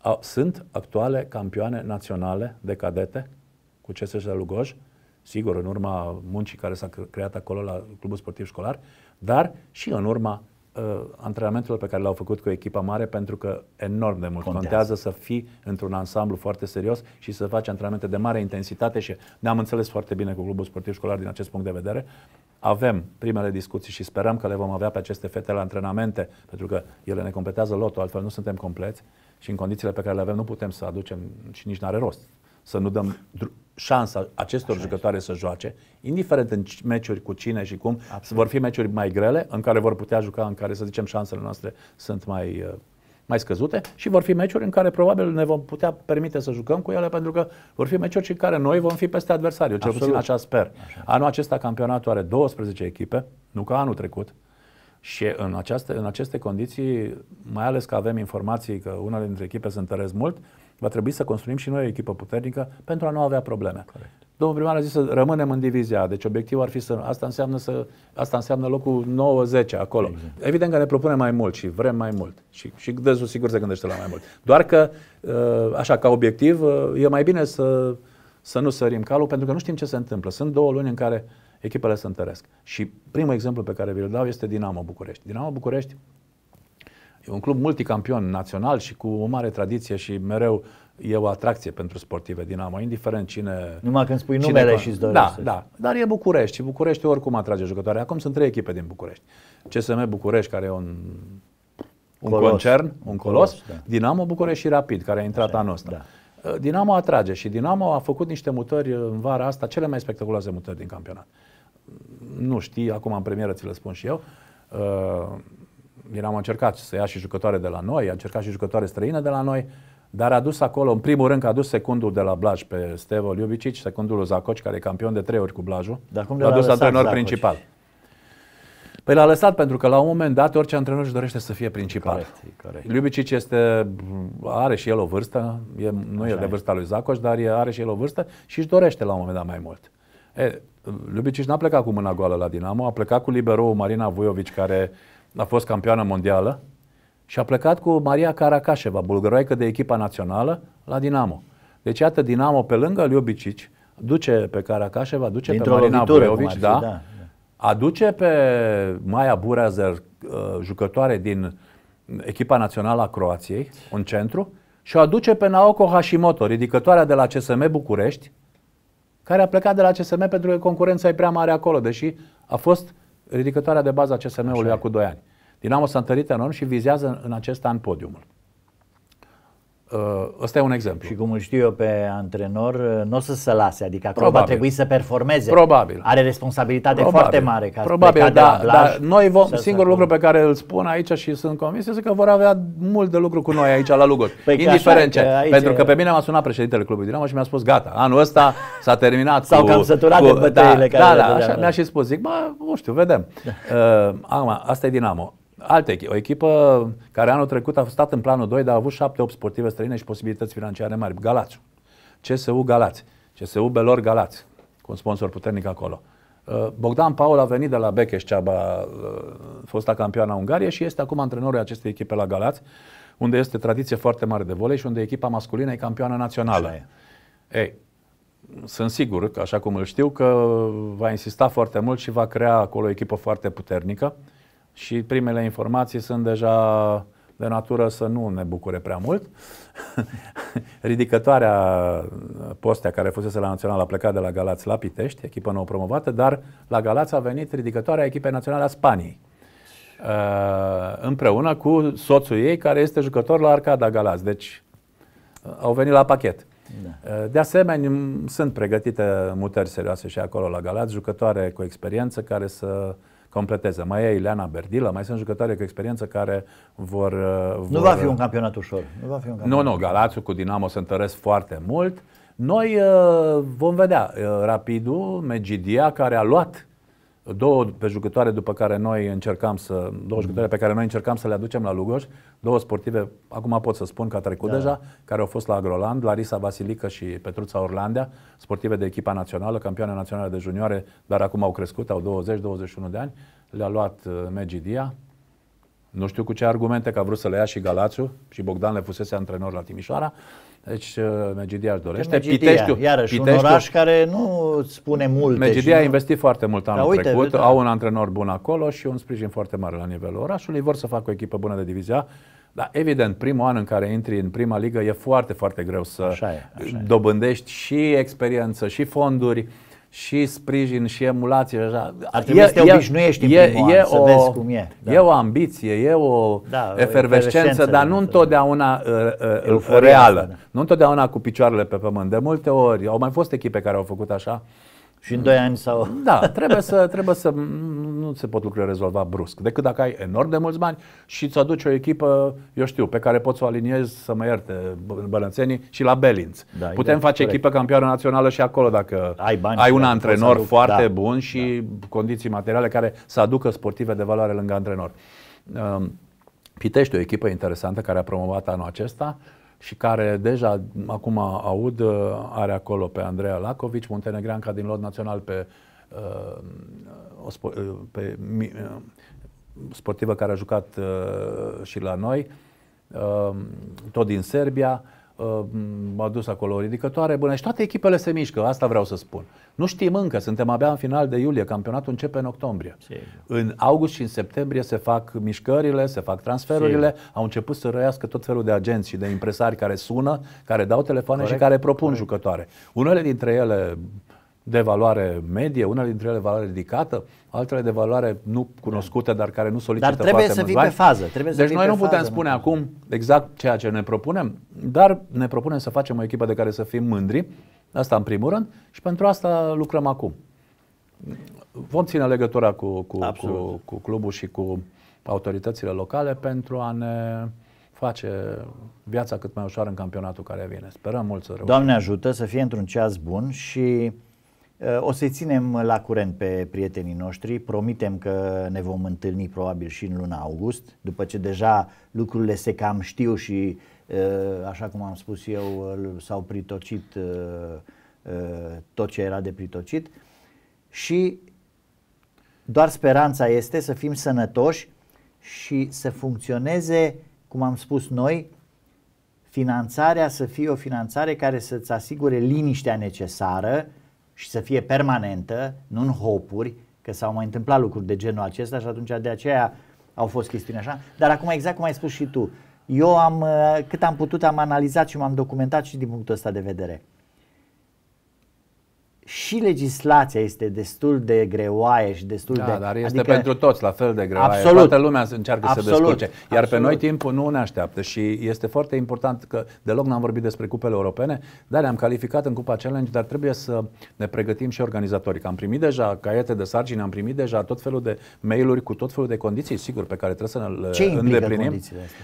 Speaker 1: au, sunt actuale campioane naționale de cadete cu CSS Lugoj, sigur, în urma muncii care s-a creat acolo la Clubul Sportiv Școlar, dar și în urma uh, antrenamentelor pe care le-au făcut cu echipa mare pentru că enorm de mult contează, contează să fii într-un ansamblu foarte serios și să faci antrenamente de mare intensitate și ne-am înțeles foarte bine cu Clubul Sportiv Școlar din acest punct de vedere. Avem primele discuții și sperăm că le vom avea pe aceste fete la antrenamente, pentru că ele ne completează lotul, altfel nu suntem compleți și în condițiile pe care le avem nu putem să aducem și nici n-are rost să nu dăm șansa acestor Așa jucătoare este. să joace, indiferent în meciuri cu cine și cum, Absolut. vor fi meciuri mai grele în care vor putea juca, în care, să zicem, șansele noastre sunt mai, uh, mai scăzute și vor fi meciuri în care probabil ne vom putea permite să jucăm cu ele pentru că vor fi meciuri în care noi vom fi peste adversari, eu cel Absolut. puțin așa sper. Așa. Anul acesta campionatul are 12 echipe, nu ca anul trecut, și în, aceste în aceste condiții, mai ales că avem informații că unele dintre echipe se întăresc mult, va trebui să construim și noi o echipă puternică pentru a nu avea probleme. Corect. Domnul primar a zis să rămânem în divizia, deci obiectivul ar fi să... Asta înseamnă, să, asta înseamnă locul 9-10 acolo. Exact. Evident că ne propunem mai mult și vrem mai mult și, și dezul sigur se gândește la mai mult. Doar că, ă, așa, ca obiectiv, ă, e mai bine să, să nu sărim calul pentru că nu știm ce se întâmplă. Sunt două luni în care echipele se întăresc. Și primul exemplu pe care vi-l dau este Dinamo București. Dinamo București E un club multicampion național și cu o mare tradiție și mereu e o atracție pentru sportive Amo, indiferent cine...
Speaker 2: Numai când spui numele cine... și îți dorești. Da, da.
Speaker 1: Dar e București și București oricum atrage jucători. Acum sunt trei echipe din București. CSM București, care e un, un colos. concern, un colos, colos da. Dinamo București și Rapid, care a intrat Așa, anul ăsta. Da. Uh, Dinamo atrage și Dinamo a făcut niște mutări în vara asta, cele mai spectaculoase mutări din campionat. Nu știi, acum în premieră ți le spun și eu. Uh, din am încercat să ia și jucătoare de la noi, a încercat și jucătoare străine de la noi, dar a dus acolo, în primul rând, că a dus secundul de la Blaj pe Stevo Liubicic, secundul lui Zacoci, care e campion de trei ori cu Blajul, dar cum l-a, l-a dus antrenor Zacoci? principal. Păi l-a lăsat pentru că la un moment dat orice antrenor își dorește să fie principal. Corect, corect. Liubicic este, are și el o vârstă, e, nu Așa e de vârsta lui Zacoș, dar e, are și el o vârstă și își dorește la un moment dat mai mult. E, n-a plecat cu mâna goală la Dinamo, a plecat cu liberul Marina Vujovic, care a fost campioană mondială și a plecat cu Maria Caracașeva, bulgăroaică de echipa națională, la Dinamo. Deci, iată, Dinamo, pe lângă Liubicici, duce pe Caracașeva, duce Dintr-o pe Marina Bureovici, da? da, da, aduce pe Maia Burazer, uh, jucătoare din echipa națională a Croației, un centru, și o aduce pe Naoko Hashimoto, ridicătoarea de la CSM București, care a plecat de la CSM pentru că concurența e prea mare acolo, deși a fost ridicătoarea de bază a CSM-ului cu 2 ani. Dinamo s-a întărit enorm și vizează în acest an podiumul.
Speaker 2: Uh, ăsta e un exemplu. Și cum îl știu eu pe antrenor, uh, nu o să se lase, adică acolo Probabil. va trebui să performeze. Probabil. Are responsabilitate Probabil. foarte mare. Ca Probabil, da, dar noi vom, singurul
Speaker 1: lucru pe care îl spun aici și sunt convins este că vor avea mult de lucru cu noi aici la Lugos. Păi Indiferent ce. Aici... Pentru că pe mine m-a sunat președintele Clubului Dinamo și mi-a spus gata, anul ăsta s-a terminat S-au cu, cam săturat cu, de da, bătăile da, care da, da, așa, mi-a și spus, zic, bă, nu știu, vedem. (laughs) uh, asta e Dinamo. Alte echipă, o echipă care anul trecut a stat în planul 2, dar a avut 7-8 sportive străine și posibilități financiare mari. Galați. CSU Galați. CSU Belor Galați, cu un sponsor puternic acolo. Uh, Bogdan Paul a venit de la Becheș Ceaba, uh, fosta campioana Ungariei și este acum antrenorul acestei echipe la Galați, unde este tradiție foarte mare de volei și unde echipa masculină e campioană națională. Ei, sunt sigur, așa cum îl știu, că va insista foarte mult și va crea acolo o echipă foarte puternică și primele informații sunt deja de natură să nu ne bucure prea mult. (laughs) Ridicătoarea Postea, care fusese la Național, a plecat de la Galați la Pitești, echipă nouă promovată, dar la Galați a venit ridicătoarea echipei naționale a Spaniei. Uh, împreună cu soțul ei, care este jucător la Arcada Galați. Deci uh, au venit la pachet. Da. Uh, de asemenea, sunt pregătite mutări serioase și acolo la Galați, jucătoare cu experiență care să uh, completeze. Mai e Ileana Berdila, mai sunt jucătoare cu experiență care vor, uh, vor... Nu va fi uh, un campionat ușor. Nu, va fi un campionat nu, nu, Galațiu cu Dinamo se întăresc foarte mult. Noi uh, vom vedea uh, Rapidul, Megidia, care a luat două pe jucătoare după care noi încercam să, două mm. jucătoare pe care noi încercam să le aducem la Lugoj, două sportive, acum pot să spun că a trecut da. deja, care au fost la Agroland, Larisa Vasilică și Petruța Orlandea, sportive de echipa națională, campioane naționale de junioare, dar acum au crescut, au 20-21 de ani, le-a luat uh, Megidia, nu știu cu ce argumente, că a vrut să le ia și Galațiu și Bogdan le fusese antrenor la Timișoara, deci uh, Megidia își dorește. Megidia, Piteștiu, iarăși, Piteștiu, un oraș
Speaker 2: care nu spune multe. Megidia nu... a
Speaker 1: investit foarte mult anul da, uite, trecut, da. au un antrenor bun acolo și un sprijin foarte mare la nivelul orașului, vor să facă o echipă bună de divizia. Dar evident, primul an în care intri în prima ligă e foarte, foarte greu să așa e, așa e. dobândești și experiență, și fonduri și sprijin și emulație așa. Ar trebui e, să te obișnuiești e, în e an, o, să vezi cum e. Da. E o ambiție, e o da, efervescență, dar nu da. întotdeauna uh, uh, uh reală. Da. Nu întotdeauna cu picioarele pe pământ. De multe ori, au mai fost echipe care au făcut așa, uh, și în 2 ani sau... Da, trebuie să, trebuie să... Nu se pot lucrurile rezolva brusc, decât dacă ai enorm de mulți bani și îți aduci o echipă, eu știu, pe care poți să o aliniezi, să mă ierte bălățenii, și la Belinț. Da, Putem face corect. echipă campioană națională și acolo dacă ai, bani ai un antrenor foarte da, bun și da. condiții materiale care să aducă sportive de valoare lângă antrenor. Um, Pitești o echipă interesantă care a promovat anul acesta. Uh, și care deja acum aud uh, are acolo pe Andreea Lacovici, muntenegreanca din lot național pe, uh, uh, pe sportivă care a jucat și la noi, tot din Serbia, a dus acolo ridicătoare bună și toate echipele se mișcă, asta vreau să spun. Nu știm încă, suntem abia în final de iulie, campionatul începe în octombrie. Sigur. În august și în septembrie se fac mișcările, se fac transferurile, Sigur. au început să răiască tot felul de agenți și de impresari care sună, care dau telefoane Corect. și care propun Corect. jucătoare. Unele dintre ele de valoare medie, una dintre ele valoare ridicată, altele de valoare nu cunoscută, dar care nu solicită Dar trebuie să fii pe fază. Trebuie să deci noi nu putem spune nu. acum exact ceea ce ne propunem, dar ne propunem să facem o echipă de care să fim mândri, asta în primul rând, și pentru asta lucrăm acum. Vom ține legătura cu, cu, cu, cu clubul și cu autoritățile locale pentru a ne face viața cât mai ușoară în campionatul care vine. Sperăm mult să reușim. Doamne
Speaker 2: ajută să fie într-un ceas bun și o să-i ținem la curent pe prietenii noștri, promitem că ne vom întâlni probabil și în luna august, după ce deja lucrurile se cam știu și, uh, așa cum am spus eu, uh, s-au pritocit uh, tot ce era de pritocit și doar speranța este să fim sănătoși și să funcționeze, cum am spus noi, finanțarea să fie o finanțare care să-ți asigure liniștea necesară, și să fie permanentă, nu în hopuri, că s-au mai întâmplat lucruri de genul acesta și atunci de aceea au fost chestiuni așa. Dar acum exact cum ai spus și tu, eu am, uh, cât am putut, am analizat și m-am documentat și din punctul ăsta de vedere și legislația este destul de greoaie și destul da, de... dar este adică, pentru
Speaker 1: toți la fel de greoaie. Absolut. Toată lumea încearcă absolut, să descurce. Iar absolut. pe noi timpul nu ne așteaptă și este foarte important că deloc n-am vorbit despre cupele europene, dar le am calificat în Cupa Challenge, dar trebuie să ne pregătim și organizatorii. Am primit deja caiete de sarcini, am primit deja tot felul de mail-uri cu tot felul de condiții, sigur, pe care trebuie să ne Ce uh, îndeplinim.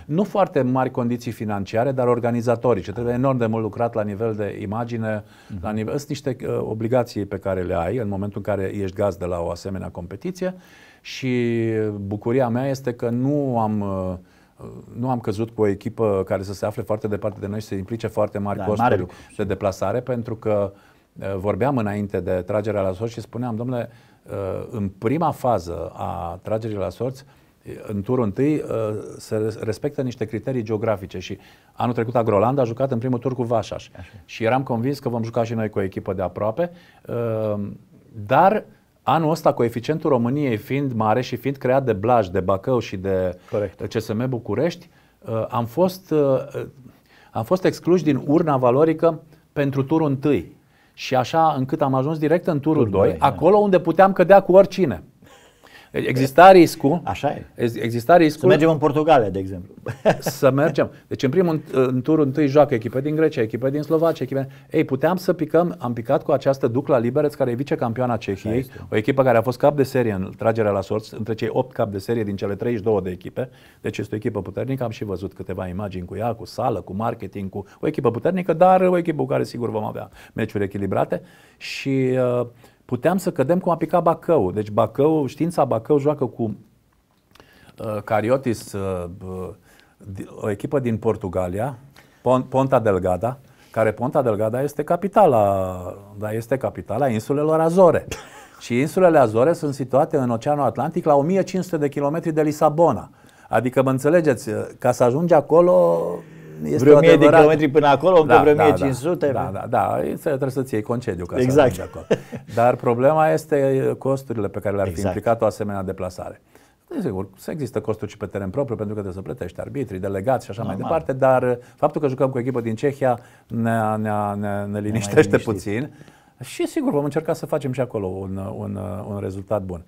Speaker 1: Nu foarte mari condiții financiare, dar organizatorice. Trebuie enorm de mult lucrat la nivel de imagine, mm-hmm. la nivel... Sunt niște uh, obligații obligații pe care le ai în momentul în care ești gaz de la o asemenea competiție și bucuria mea este că nu am uh, uh, nu am căzut cu o echipă care să se afle foarte departe de noi și să implice foarte mari da, costuri mare. de deplasare, pentru că uh, vorbeam înainte de tragerea la sorți și spuneam, domnule, în prima fază a tragerii la sorți, în turul întâi uh, se respectă niște criterii geografice și anul trecut Agroland a jucat în primul tur cu Vașaș Așa. și eram convins că vom juca și noi cu o echipă de aproape, uh, dar anul ăsta coeficientul României fiind mare și fiind creat de Blaj, de Bacău și de Corect. CSM București, uh, am fost, am fost excluși din urna valorică pentru turul întâi și așa încât am ajuns direct în turul, turul 2, 2, da. acolo unde puteam cădea cu oricine. Deci exista riscul. Așa e. Exista riscul. Să mergem în Portugalia, de exemplu. (laughs) Să mergem. Deci, în primul în turul întâi joacă echipe din Grecia, echipe din Slovacia, echipe. Ei, puteam să picăm, am picat cu această Ducla Libereț, care e vicecampioana Cehiei, o echipă care a fost cap de serie în tragerea la sorți, între cei 8 cap de serie din cele 32 de echipe. Deci este o echipă puternică, am și văzut câteva imagini cu ea, cu sală, cu marketing, cu o echipă puternică, dar o echipă cu care sigur vom avea meciuri echilibrate. Și uh, puteam să cădem cum a picat Bacău. Deci Bacău, știința Bacău joacă cu uh, Cariotis, uh, uh o echipă din Portugalia, Pon- Ponta Delgada, care Ponta Delgada este capitala, da, este capitala insulelor Azore. Și insulele Azore sunt situate în Oceanul Atlantic la 1500 de kilometri de Lisabona. Adică, mă înțelegeți, uh, ca să ajungi acolo este Vreo 1000 de kilometri până acolo, încă da, vreo da, da, Da, da, da, trebuie să-ți iei concediu ca exact. să acolo. Dar problema este costurile pe care le-ar fi exact. implicat o asemenea deplasare. Desigur, există costuri și pe teren propriu, pentru că trebuie să plătești arbitrii, delegați și așa Normal. mai departe, dar faptul că jucăm cu echipă din Cehia ne, ne, ne, ne liniștește ne puțin. Și sigur, vom încerca să facem și acolo un, un, un rezultat bun.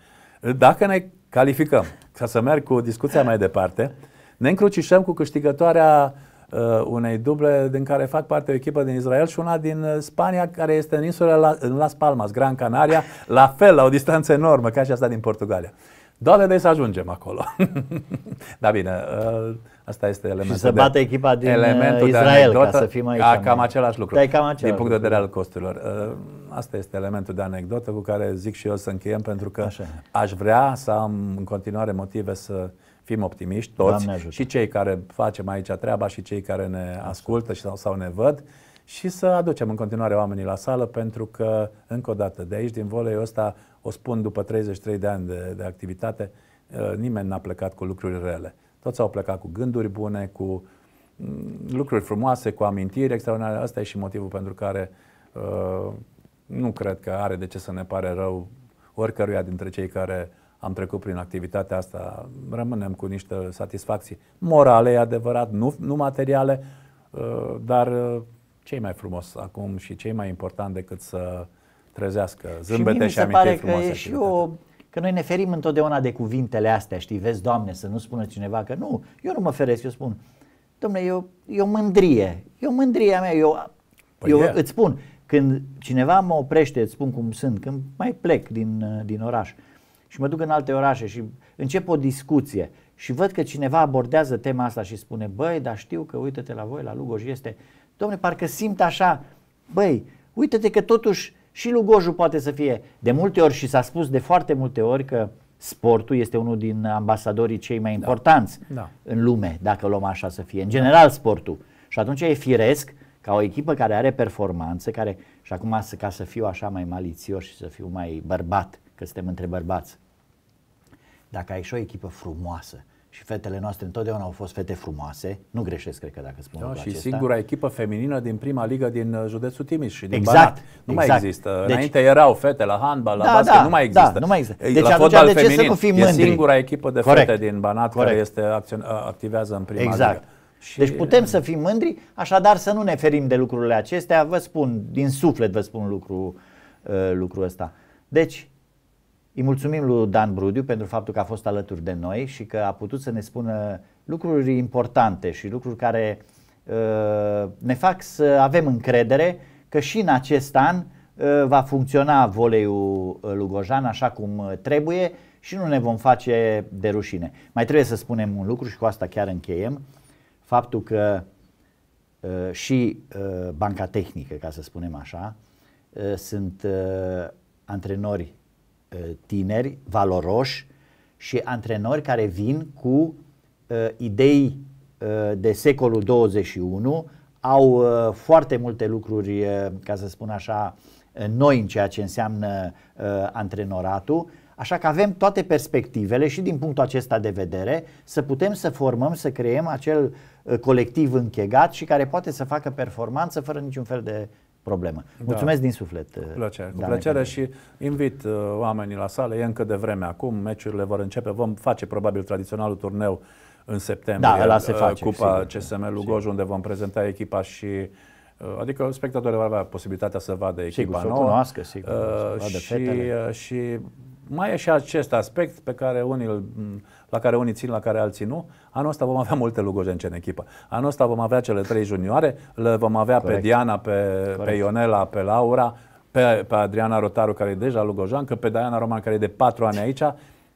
Speaker 1: Dacă ne calificăm, ca să merg cu discuția mai departe, ne încrucișăm cu câștigătoarea Uh, unei duble din care fac parte o echipă din Israel și una din uh, Spania care este în insula la, în Las Palmas, Gran Canaria, la fel, la o distanță enormă ca și asta din Portugalia. Doamne, de să ajungem acolo. (laughs) da, bine, uh, asta este elementul. Și să de, echipa din elementul Israel, de anecdotă, ca să fim aici. Ca, cam același lucru. Da, cam același din punct de vedere al costurilor. Asta este elementul de anecdotă cu care zic și eu să încheiem, pentru că Așa. aș vrea să am în continuare motive să fim optimiști toți, și cei care facem aici treaba și cei care ne Absolut. ascultă și, sau, sau ne văd și să aducem în continuare oamenii la sală pentru că, încă o dată, de aici, din Volei ăsta, o spun după 33 de ani de, de activitate, uh, nimeni n-a plecat cu lucruri rele. Toți au plecat cu gânduri bune, cu mm, lucruri frumoase, cu amintiri extraordinare. Asta e și motivul pentru care uh, nu cred că are de ce să ne pare rău oricăruia dintre cei care am trecut prin activitatea asta, rămânem cu niște satisfacții morale, e adevărat, nu, nu materiale, uh, dar uh, ce mai frumos acum și ce mai important decât să
Speaker 2: trezească zâmbete și, și se pare frumoase. Că, e și o, că noi ne ferim întotdeauna de cuvintele astea, știi, vezi, Doamne, să nu spună cineva că nu, eu nu mă feresc, eu spun, Doamne, eu, eu mândrie, eu mândria mea, eu, păi eu îți spun, când cineva mă oprește, îți spun cum sunt, când mai plec din, din oraș, uh, și mă duc în alte orașe și încep o discuție și văd că cineva abordează tema asta și spune, băi, dar știu că uite-te la voi, la Lugoj este, domne, parcă simt așa, băi, uite-te că totuși și Lugojul poate să fie, de multe ori și s-a spus de foarte multe ori că sportul este unul din ambasadorii cei mai da. importanți da. Da. în lume, dacă luăm așa să fie, în general sportul. Și atunci e firesc ca o echipă care are performanțe, care, și acum ca să fiu așa mai malițios și să fiu mai bărbat, că suntem între bărbați, dacă ai și o echipă frumoasă, și fetele noastre întotdeauna au fost fete frumoase, nu greșesc, cred că dacă spun da, Și acesta. singura
Speaker 1: echipă feminină din prima ligă din uh, județul Timiș și din exact, Banat. Nu exact. mai există. Deci, Înainte erau fete la handbal, la da, basket, da, nu mai da, există. Da, nu mai există. Deci la atunci de ce feminin, să fim mândri? E singura echipă de Corect. fete din Banat Corect. care este acțion, activează în prima exact. ligă. Și... Deci putem
Speaker 2: să fim mândri, așadar să nu ne ferim de lucrurile acestea. Vă spun, din suflet vă spun lucru, uh, lucrul ăsta. Deci, îi mulțumim lui Dan Brudiu pentru faptul că a fost alături de noi și că a putut să ne spună lucruri importante și lucruri care uh, ne fac să avem încredere că și în acest an uh, va funcționa voleiul uh, Lugojan așa cum trebuie și nu ne vom face de rușine. Mai trebuie să spunem un lucru și cu asta chiar încheiem, faptul că și Banca Tehnică, ca să spunem așa, sunt antrenori Uh, tineri, valoroși și antrenori care vin cu uh, idei uh, de secolul 21, au foarte multe lucruri, ca să spun așa, noi în ceea ce înseamnă antrenoratul, Așa că avem toate perspectivele și din punctul acesta de vedere să putem să formăm, să creăm acel colectiv închegat și care poate să facă performanță fără niciun fel de problemă. Da. Mulțumesc din suflet. Cu eh, plăcere, cu plăcere
Speaker 1: și invit uh, oamenii la sală. E încă de vreme acum, meciurile vor începe. Vom face probabil tradiționalul turneu în septembrie. Da, la se eh, face, Cupa CSM Lugoj, unde vom prezenta echipa și Adică spectatorii vor avea posibilitatea să vadă echipa sigur, nouă. cunoască, sigur, uh, să vadă și, fetele. și mai e și acest aspect pe care unii îl mm, la care unii țin, la care alții nu. Anul ăsta vom avea multe lugojence în echipă. Anul ăsta vom avea cele trei junioare, le vom avea Corect. pe Diana, pe, pe Ionela, pe Laura, pe, pe Adriana Rotaru, care e deja lugojancă, pe Diana Roman, care e de patru ani aici.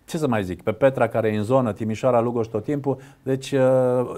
Speaker 1: Ce să mai zic? Pe Petra, care e în zonă, Timișoara, Lugoș tot timpul. Deci uh,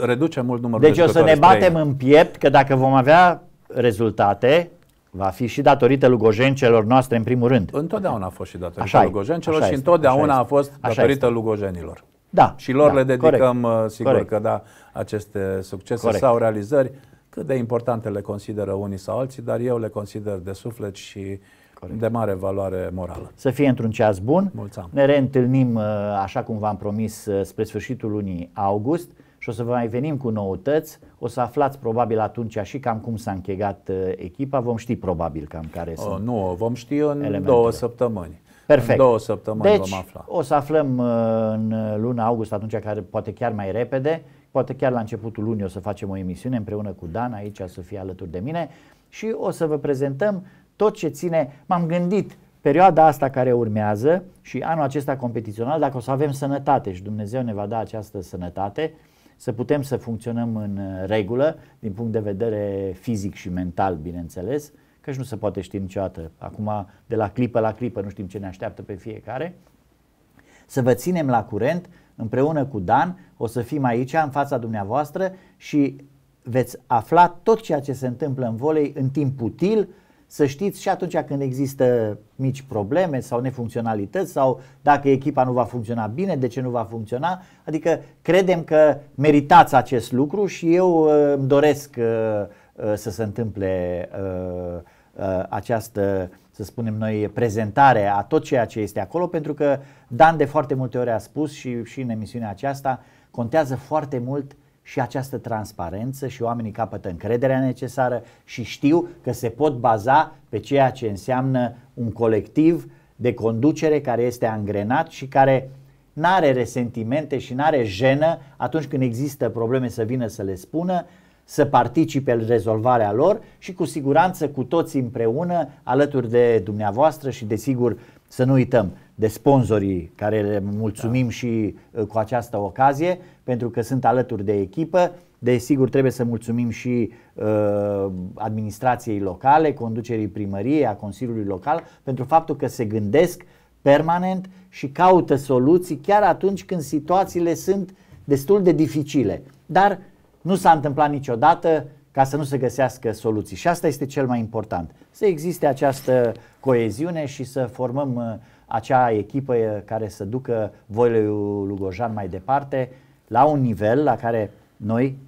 Speaker 1: reduce mult numărul
Speaker 2: deci de Deci o să ne batem în piept că dacă vom avea rezultate, va fi și datorită lugojencelor noastre în primul rând.
Speaker 1: Întotdeauna a fost și datorită așa lugojencelor așa și este, întotdeauna a fost datorită lugojenilor. Da. Și lor da, le dedicăm, corect, uh, sigur corect. că da, aceste succese corect. sau realizări, cât de importante le consideră unii sau alții, dar eu le consider de suflet și Corect. de mare
Speaker 2: valoare morală. Să fie într-un ceas bun. Mulțumim. Ne reîntâlnim, uh, așa cum v-am promis, uh, spre sfârșitul lunii august și o să vă mai venim cu noutăți. O să aflați probabil atunci și cam cum s-a închegat echipa. Vom ști probabil cam care o, sunt Nu, vom ști în elementele. două săptămâni. Perfect. În două săptămâni deci, vom afla. o să aflăm uh, în uh, luna august, atunci care poate chiar mai repede, poate chiar la începutul lunii o să facem o emisiune împreună cu Dan aici, să fie alături de mine și o să vă prezentăm tot ce ține, m-am gândit perioada asta care urmează și anul acesta competițional, dacă o să avem sănătate și Dumnezeu ne va da această sănătate, să putem să funcționăm în uh, regulă, din punct de vedere fizic și mental, bineînțeles, uh, că nu se poate ști niciodată, acum de la clipă la clipă nu știm ce ne așteaptă pe fiecare, să vă ținem la curent împreună cu Dan, o să fim aici în fața dumneavoastră și veți afla tot ceea ce se întâmplă în volei în timp util, să știți și atunci când există mici probleme sau nefuncționalități sau dacă echipa nu va funcționa bine, de ce nu va funcționa. Adică credem că meritați acest lucru și eu uh, îmi doresc uh, Uh, să se întâmple uh, uh, această, să spunem noi, prezentare a tot ceea ce este acolo, pentru că Dan de foarte multe ori a spus și, și în emisiunea aceasta, contează foarte mult și această transparență și oamenii capătă încrederea necesară și știu că se pot baza pe ceea ce înseamnă un colectiv de conducere care este angrenat și care nu are resentimente și nu are jenă atunci când există probleme să vină să le spună, să participe în rezolvarea lor și cu siguranță cu toți împreună, alături de dumneavoastră și desigur să nu uităm de sponsorii care le mulțumim da. și uh, cu această ocazie pentru că sunt alături de echipă. Desigur trebuie să mulțumim și uh, administrației locale, conducerii primăriei, a Consiliului Local pentru faptul că se gândesc permanent și caută soluții chiar atunci când situațiile sunt destul de dificile. Dar nu s-a întâmplat niciodată ca să nu se găsească soluții. Și asta este cel mai important. Să existe această coeziune și să formăm uh, acea echipă uh, care să ducă voile lui Gojan mai departe la un nivel la care noi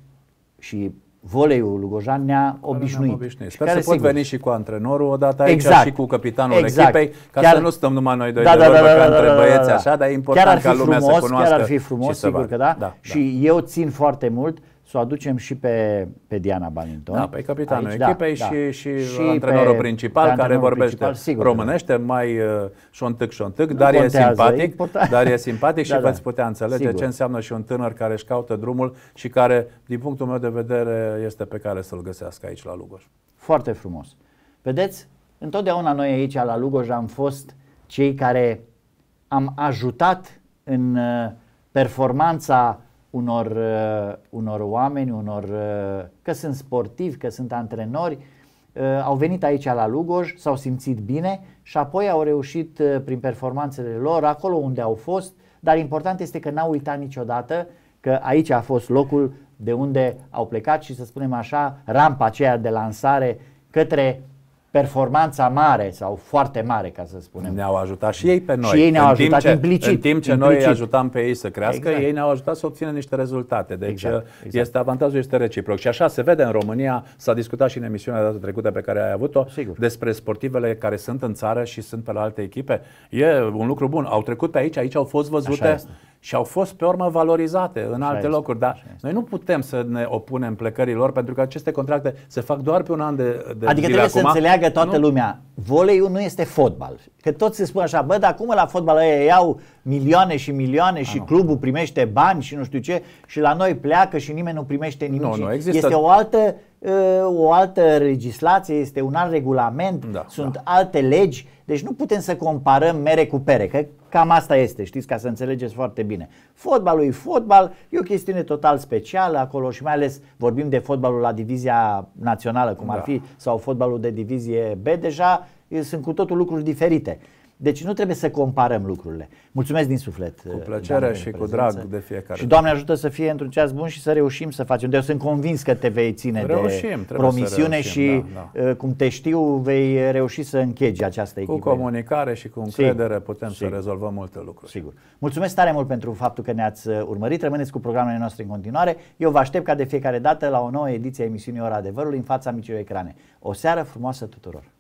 Speaker 2: și voleiul Lugojan ne-a obișnuit. obișnuit. Sper care, să pot sigur. veni și cu antrenorul odată aici exact. și cu capitanul exact. echipei, ca chiar, să nu stăm numai noi doi da, de da, vorbă da, da da, da, da, da, băieți da. așa, dar e important chiar ar fi ca lumea frumos, să cunoască Chiar ar fi frumos, sigur că da. da și da. eu țin foarte mult să o aducem și pe, pe Diana Balinton. Da, pe capitanul Aici, da, echipei da, și, da. și, și antrenorul pe, principal pe antrenorul care vorbește principal, sigur, da.
Speaker 1: românește, mai uh, șontâc, șontâc, nu dar contează, e simpatic, e dar e simpatic (laughs) și da, veți da. putea înțelege sigur. ce înseamnă și un tânăr care își caută drumul și care, din punctul meu de vedere, este pe care să-l găsească aici la Lugoj.
Speaker 2: Foarte frumos. Vedeți, întotdeauna noi aici la Lugoj am fost cei care am ajutat în uh, performanța unor, uh, unor oameni, unor, uh, că sunt sportivi, că sunt antrenori, uh, au venit aici la Lugoj, s-au simțit bine și apoi au reușit uh, prin performanțele lor, acolo unde au fost, dar important este că n-au uitat niciodată că aici a fost locul de unde au plecat și să spunem așa, rampa aceea de lansare către performanța mare sau foarte mare, ca să spunem. Ne-au ajutat și ei pe noi. Și ei ne-au în ajutat ce, implicit. În timp ce implicit. noi îi
Speaker 1: ajutam pe ei să crească, exact. ei ne-au ajutat să obțină niște rezultate. Deci exact, uh, exact. este avantajul este reciproc. Și așa se vede în România, s-a discutat și în emisiunea data trecută pe care ai avut-o, Sigur. despre sportivele care sunt în țară și sunt pe la alte echipe. E un lucru bun. Au trecut pe aici, aici au fost văzute. Așa este și au fost pe urmă valorizate în alte așa locuri. Dar noi nu putem să ne opunem plecării lor, pentru că aceste contracte
Speaker 2: se fac doar pe un an de, de Adică trebuie acum. să înțeleagă toată nu? lumea. Voleiul nu este fotbal. Că toți se spun așa, bă, dar acum la fotbal ei iau milioane și milioane ah, și A, clubul primește bani și nu știu ce și la noi pleacă și nimeni nu primește nimic. Nu, nu, există... Este o altă ă, o altă legislație, este un alt regulament, da, sunt da. alte legi deci nu putem să comparăm mere cu pere, că cam asta este, știți, ca să înțelegeți foarte bine. Fotbalul e fotbal, e o chestiune total specială acolo și mai ales vorbim de fotbalul la divizia națională, cum da. ar fi, sau fotbalul de divizie B, deja sunt cu totul lucruri diferite. Deci nu trebuie să comparăm lucrurile. Mulțumesc din suflet. Cu eh, plăcere și cu drag de fiecare. Și Doamne ajută să fie într-un ceas bun și să reușim să facem. eu sunt convins că te vei ține reușim, de promisiune reușim, și da, da. Eh, cum te știu vei reuși să închegi această echipă. Cu comunicare și cu încredere Sigur. putem Sigur. să rezolvăm multe lucruri. Sigur. Mulțumesc tare mult pentru faptul că ne-ați eh, urmărit. Rămâneți cu programele noastre în continuare. Eu vă aștept ca de fiecare dată la o nouă ediție a emisiunii Ora Adevărului în fața micilor ecrane. O seară frumoasă tuturor!